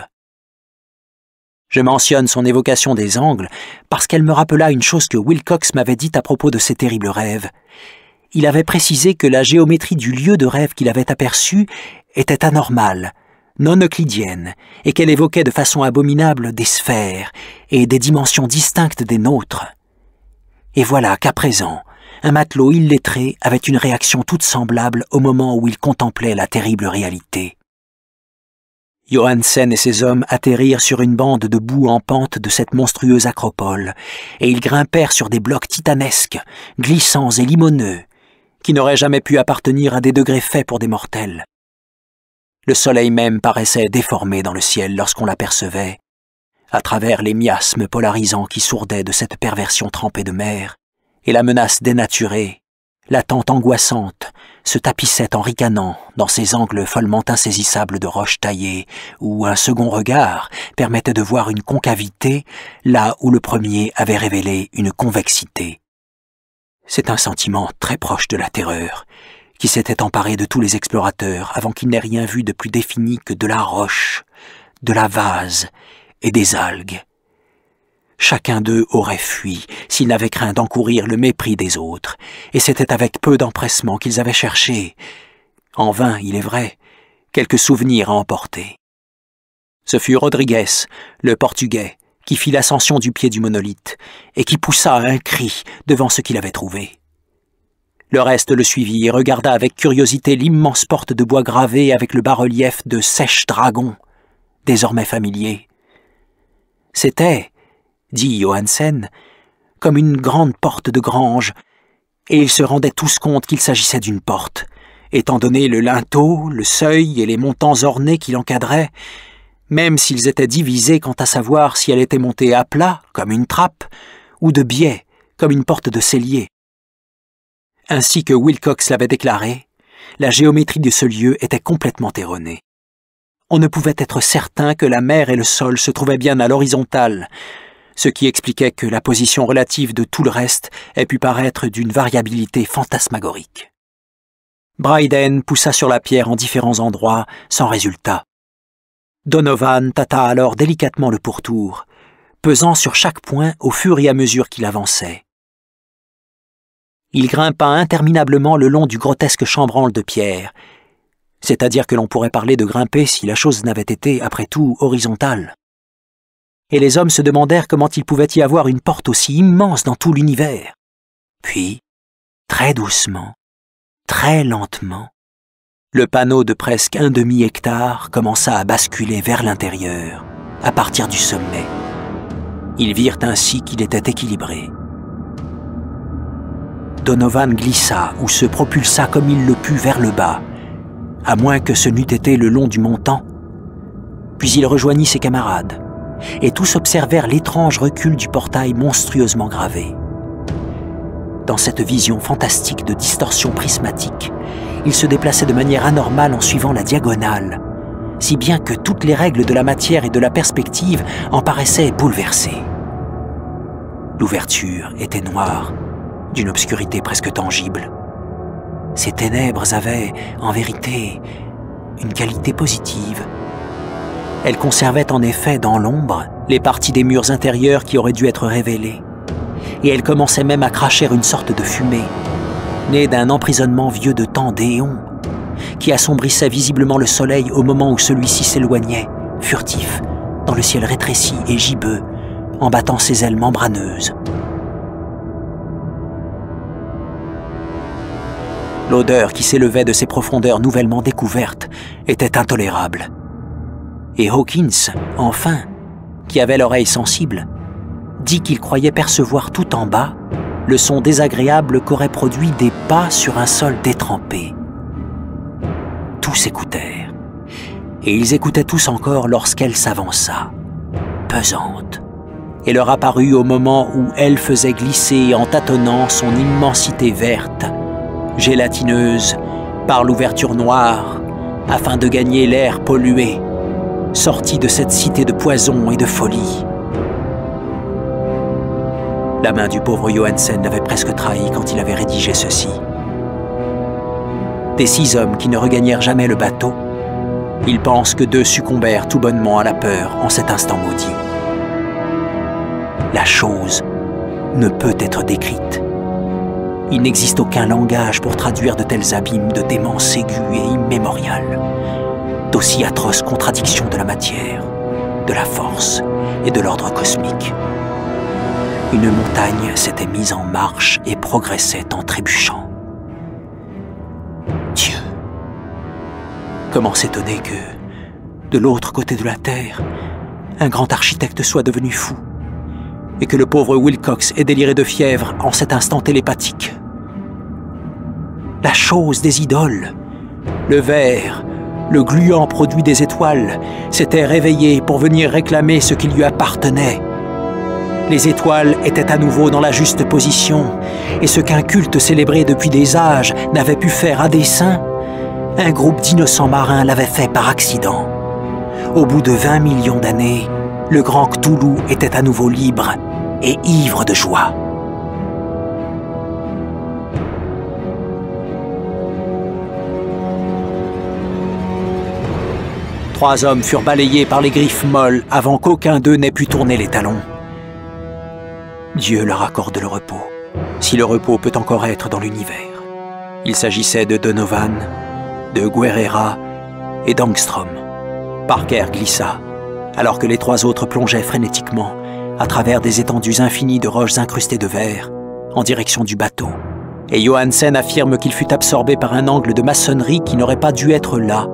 B: Je mentionne son évocation des angles parce qu'elle me rappela une chose que Wilcox m'avait dite à propos de ses terribles rêves. Il avait précisé que la géométrie du lieu de rêve qu'il avait aperçu était anormale, non euclidienne, et qu'elle évoquait de façon abominable des sphères et des dimensions distinctes des nôtres. Et voilà qu'à présent, un matelot illettré avait une réaction toute semblable au moment où il contemplait la terrible réalité. Johansen et ses hommes atterrirent sur une bande de boue en pente de cette monstrueuse acropole, et ils grimpèrent sur des blocs titanesques, glissants et limoneux, qui n'auraient jamais pu appartenir à des degrés faits pour des mortels. Le soleil même paraissait déformé dans le ciel lorsqu'on l'apercevait. À travers les miasmes polarisants qui sourdaient de cette perversion trempée de mer, et la menace dénaturée, l'attente angoissante se tapissait en ricanant dans ces angles follement insaisissables de roches taillées, où un second regard permettait de voir une concavité là où le premier avait révélé une convexité. C'est un sentiment très proche de la terreur, qui s'était emparé de tous les explorateurs avant qu'il n'ait rien vu de plus défini que de la roche, de la vase et des algues. Chacun d'eux aurait fui s'il n'avait craint d'encourir le mépris des autres, et c'était avec peu d'empressement qu'ils avaient cherché, en vain, il est vrai, quelques souvenirs à emporter. Ce fut Rodriguez, le Portugais, qui fit l'ascension du pied du monolithe, et qui poussa un cri devant ce qu'il avait trouvé. Le reste le suivit et regarda avec curiosité l'immense porte de bois gravée avec le bas-relief de sèche dragon, désormais familier. C'était, dit Johansen, comme une grande porte de grange, et ils se rendaient tous compte qu'il s'agissait d'une porte. Étant donné le linteau, le seuil et les montants ornés qui l'encadraient, même s'ils étaient divisés quant à savoir si elle était montée à plat, comme une trappe, ou de biais, comme une porte de cellier. Ainsi que Wilcox l'avait déclaré, la géométrie de ce lieu était complètement erronée. On ne pouvait être certain que la mer et le sol se trouvaient bien à l'horizontale, ce qui expliquait que la position relative de tout le reste ait pu paraître d'une variabilité fantasmagorique. Bryden poussa sur la pierre en différents endroits, sans résultat. Donovan tâta alors délicatement le pourtour, pesant sur chaque point au fur et à mesure qu'il avançait il grimpa interminablement le long du grotesque chambranle de pierre. C'est-à-dire que l'on pourrait parler de grimper si la chose n'avait été, après tout, horizontale. Et les hommes se demandèrent comment il pouvait y avoir une porte aussi immense dans tout l'univers. Puis, très doucement, très lentement, le panneau de presque un demi-hectare commença à basculer vers l'intérieur, à partir du sommet. Ils virent ainsi qu'il était équilibré. Donovan glissa ou se propulsa comme il le put vers le bas, à moins que ce n'eût été le long du montant. Puis il rejoignit ses camarades, et tous observèrent l'étrange recul du portail monstrueusement gravé. Dans cette vision fantastique de distorsion prismatique, il se déplaçait de manière anormale en suivant la diagonale, si bien que toutes les règles de la matière et de la perspective en paraissaient bouleversées. L'ouverture était noire d'une obscurité presque tangible. Ces ténèbres avaient, en vérité, une qualité positive. Elles conservaient en effet dans l'ombre les parties des murs intérieurs qui auraient dû être révélées. Et elles commençaient même à cracher une sorte de fumée, née d'un emprisonnement vieux de temps déon, qui assombrissait visiblement le soleil au moment où celui-ci s'éloignait, furtif, dans le ciel rétréci et gibbeux, en battant ses ailes membraneuses. L'odeur qui s'élevait de ces profondeurs nouvellement découvertes était intolérable. Et Hawkins, enfin, qui avait l'oreille sensible, dit qu'il croyait percevoir tout en bas le son désagréable qu'auraient produit des pas sur un sol détrempé. Tous écoutèrent, et ils écoutaient tous encore lorsqu'elle s'avança, pesante, et leur apparut au moment où elle faisait glisser en tâtonnant son immensité verte gélatineuse, par l'ouverture noire, afin de gagner l'air pollué, sorti de cette cité de poison et de folie. La main du pauvre Johansen l'avait presque trahi quand il avait rédigé ceci. Des six hommes qui ne regagnèrent jamais le bateau, il pense que deux succombèrent tout bonnement à la peur en cet instant maudit. La chose ne peut être décrite. Il n'existe aucun langage pour traduire de tels abîmes de démence aiguë et immémoriale, d'aussi atroces contradictions de la matière, de la force et de l'ordre cosmique. Une montagne s'était mise en marche et progressait en trébuchant. Dieu Comment s'étonner que, de l'autre côté de la Terre, un grand architecte soit devenu fou, et que le pauvre Wilcox ait déliré de fièvre en cet instant télépathique la chose des idoles. Le verre, le gluant produit des étoiles, s'était réveillé pour venir réclamer ce qui lui appartenait. Les étoiles étaient à nouveau dans la juste position, et ce qu'un culte célébré depuis des âges n'avait pu faire à dessein, un groupe d'innocents marins l'avait fait par accident. Au bout de 20 millions d'années, le grand Cthulhu était à nouveau libre et ivre de joie. trois hommes furent balayés par les griffes molles avant qu'aucun d'eux n'ait pu tourner les talons. Dieu leur accorde le repos, si le repos peut encore être dans l'univers. Il s'agissait de Donovan, de Guerrera et d'Angstrom. Parker glissa, alors que les trois autres plongeaient frénétiquement à travers des étendues infinies de roches incrustées de verre, en direction du bateau. Et Johansen affirme qu'il fut absorbé par un angle de maçonnerie qui n'aurait pas dû être là,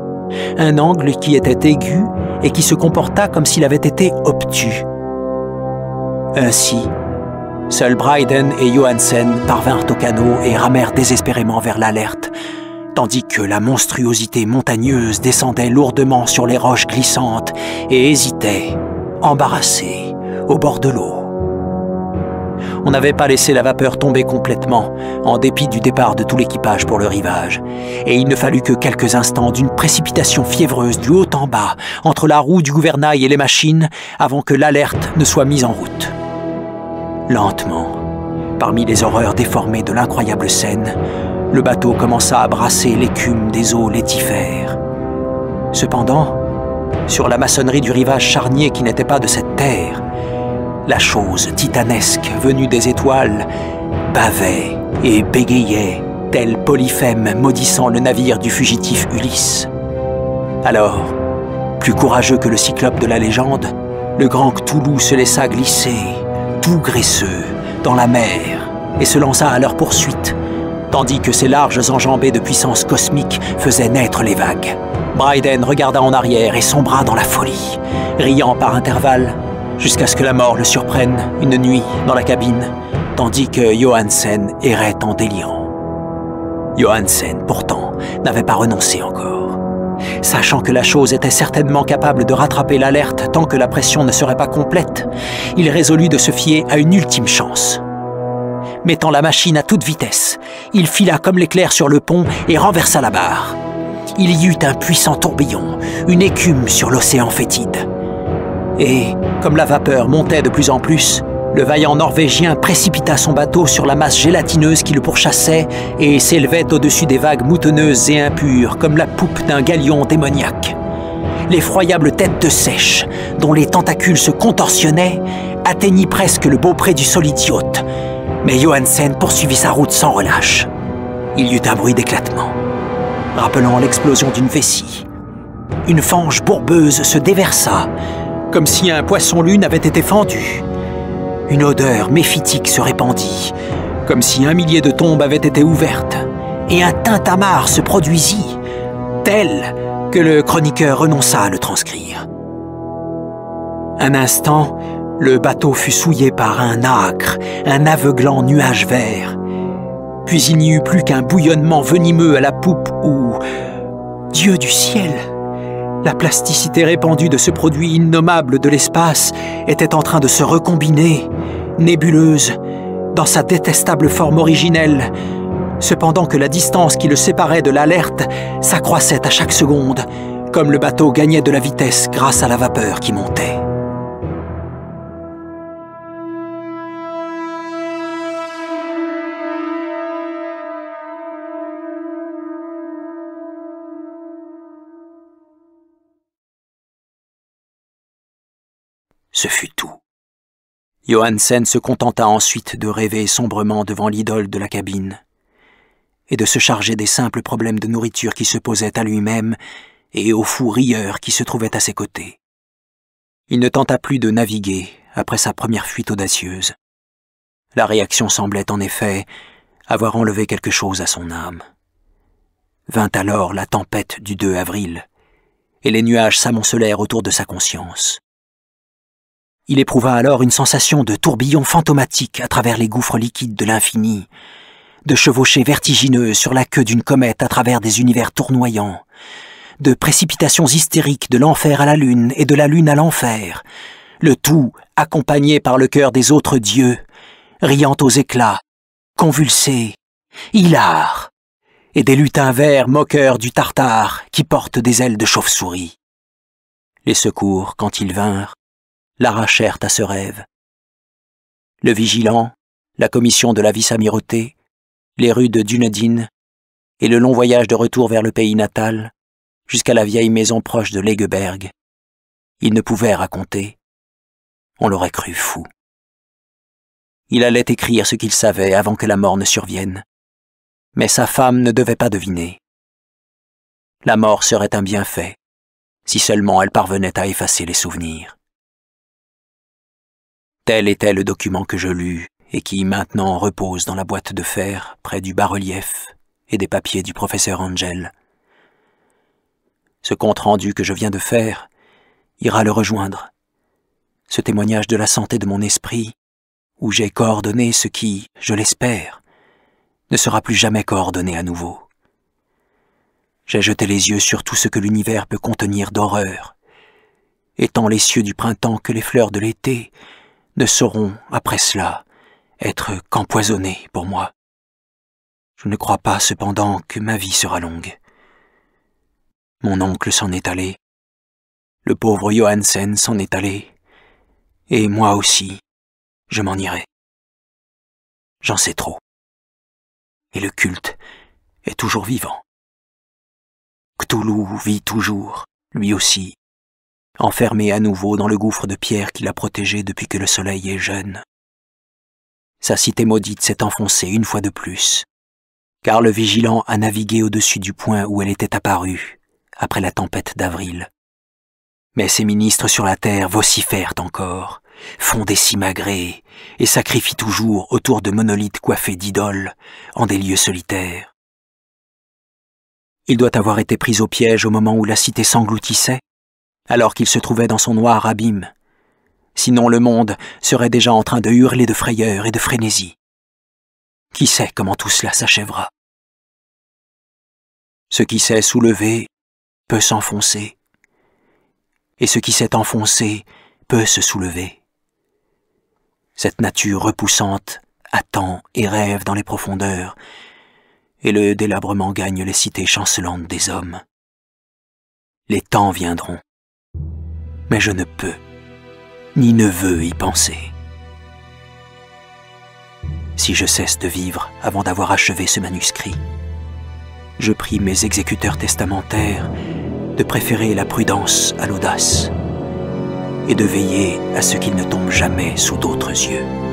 B: un angle qui était aigu et qui se comporta comme s'il avait été obtus. Ainsi, seuls Bryden et Johansen parvinrent au canot et ramèrent désespérément vers l'alerte, tandis que la monstruosité montagneuse descendait lourdement sur les roches glissantes et hésitait, embarrassée, au bord de l'eau. On n'avait pas laissé la vapeur tomber complètement, en dépit du départ de tout l'équipage pour le rivage. Et il ne fallut que quelques instants d'une précipitation fiévreuse du haut en bas, entre la roue du gouvernail et les machines, avant que l'alerte ne soit mise en route. Lentement, parmi les horreurs déformées de l'incroyable scène, le bateau commença à brasser l'écume des eaux laitifères. Cependant, sur la maçonnerie du rivage charnier qui n'était pas de cette terre, la chose titanesque venue des étoiles, bavait et bégayait, tel Polyphème maudissant le navire du fugitif Ulysse. Alors, plus courageux que le cyclope de la légende, le grand Cthulhu se laissa glisser, tout graisseux, dans la mer et se lança à leur poursuite, tandis que ses larges enjambées de puissance cosmique faisaient naître les vagues. Bryden regarda en arrière et sombra dans la folie, riant par intervalles jusqu'à ce que la mort le surprenne une nuit dans la cabine, tandis que Johansen errait en délirant. Johansen, pourtant, n'avait pas renoncé encore. Sachant que la chose était certainement capable de rattraper l'alerte tant que la pression ne serait pas complète, il résolut de se fier à une ultime chance. Mettant la machine à toute vitesse, il fila comme l'éclair sur le pont et renversa la barre. Il y eut un puissant tourbillon, une écume sur l'océan fétide. Et, comme la vapeur montait de plus en plus, le vaillant Norvégien précipita son bateau sur la masse gélatineuse qui le pourchassait et s'élevait au-dessus des vagues moutonneuses et impures, comme la poupe d'un galion démoniaque. L'effroyable tête de sèche, dont les tentacules se contorsionnaient, atteignit presque le beaupré du solide yacht. Mais Johansen poursuivit sa route sans relâche. Il y eut un bruit d'éclatement, rappelant l'explosion d'une vessie. Une fange bourbeuse se déversa, comme si un poisson-lune avait été fendu. Une odeur méphitique se répandit, comme si un millier de tombes avaient été ouvertes, et un tintamarre se produisit, tel que le chroniqueur renonça à le transcrire. Un instant, le bateau fut souillé par un âcre, un aveuglant nuage vert. Puis il n'y eut plus qu'un bouillonnement venimeux à la poupe où, Dieu du ciel, la plasticité répandue de ce produit innommable de l'espace était en train de se recombiner, nébuleuse, dans sa détestable forme originelle, cependant que la distance qui le séparait de l'alerte s'accroissait à chaque seconde, comme le bateau gagnait de la vitesse grâce à la vapeur qui montait.
A: Ce fut tout. Johansen se contenta ensuite de rêver sombrement devant
B: l'idole de la cabine, et de se charger des simples problèmes de nourriture qui se posaient à lui-même et aux fous rieurs qui se trouvaient à ses côtés. Il ne tenta plus de naviguer après sa première fuite audacieuse. La réaction semblait en effet avoir enlevé quelque chose à son âme. Vint alors la tempête du 2 avril, et les nuages s'amoncelèrent autour de sa conscience. Il éprouva alors une sensation de tourbillon fantomatique à travers les gouffres liquides de l'infini, de chevauchée vertigineuses sur la queue d'une comète à travers des univers tournoyants, de précipitations hystériques de l'enfer à la lune et de la lune à l'enfer, le tout accompagné par le cœur des autres dieux, riant aux éclats, convulsés, hilares, et des lutins verts moqueurs du tartare qui portent des ailes de chauve-souris. Les secours, quand ils vinrent, l'arrachèrent à ce rêve. Le vigilant, la commission de la vice-amirauté, les rues de Dunedin et le long voyage de retour vers le pays natal,
A: jusqu'à la vieille maison proche de Legeberg. Il ne pouvait raconter. On l'aurait cru fou. Il allait écrire ce qu'il savait avant que la mort ne survienne. Mais sa femme ne devait pas deviner.
B: La mort serait un bienfait, si seulement elle parvenait à effacer les souvenirs. Tel était le document que je lus et qui maintenant repose dans la boîte de fer près du bas-relief et des papiers du professeur Angel. Ce compte-rendu que je viens de faire ira le rejoindre. Ce témoignage de la santé de mon esprit, où j'ai coordonné ce qui, je l'espère, ne sera plus jamais coordonné à nouveau. J'ai jeté les yeux sur tout ce que l'univers peut contenir d'horreur, et tant les cieux du printemps que les fleurs de l'été, ne sauront, après cela, être qu'empoisonnés pour moi. Je ne crois pas cependant que ma vie sera longue.
A: Mon oncle s'en est allé, le pauvre Johansen s'en est allé, et moi aussi, je m'en irai. J'en sais trop. Et le culte est toujours vivant. Cthulhu vit toujours, lui aussi, enfermée à nouveau dans le gouffre de pierre
B: qui l'a protégé depuis que le soleil est jeune. Sa cité maudite s'est enfoncée une fois de plus, car le vigilant a navigué au-dessus du point où elle était apparue, après la tempête d'avril. Mais ses ministres sur la terre vocifèrent encore, font des simagrées, et sacrifient toujours autour de monolithes coiffés d'idoles, en des lieux solitaires. Il doit avoir été pris au piège au moment où la cité s'engloutissait, alors qu'il se trouvait dans son noir abîme. Sinon le monde serait déjà en train de hurler de frayeur et de frénésie.
A: Qui sait comment tout cela s'achèvera Ce qui s'est soulevé peut s'enfoncer, et ce qui s'est enfoncé peut se
B: soulever. Cette nature repoussante attend et rêve dans les profondeurs, et le délabrement gagne les cités chancelantes des hommes. Les temps viendront mais je ne peux, ni ne veux y penser. Si je cesse de vivre avant d'avoir achevé ce manuscrit, je prie mes exécuteurs testamentaires de préférer la prudence à l'audace et de veiller à ce qu'il ne tombe jamais sous d'autres yeux.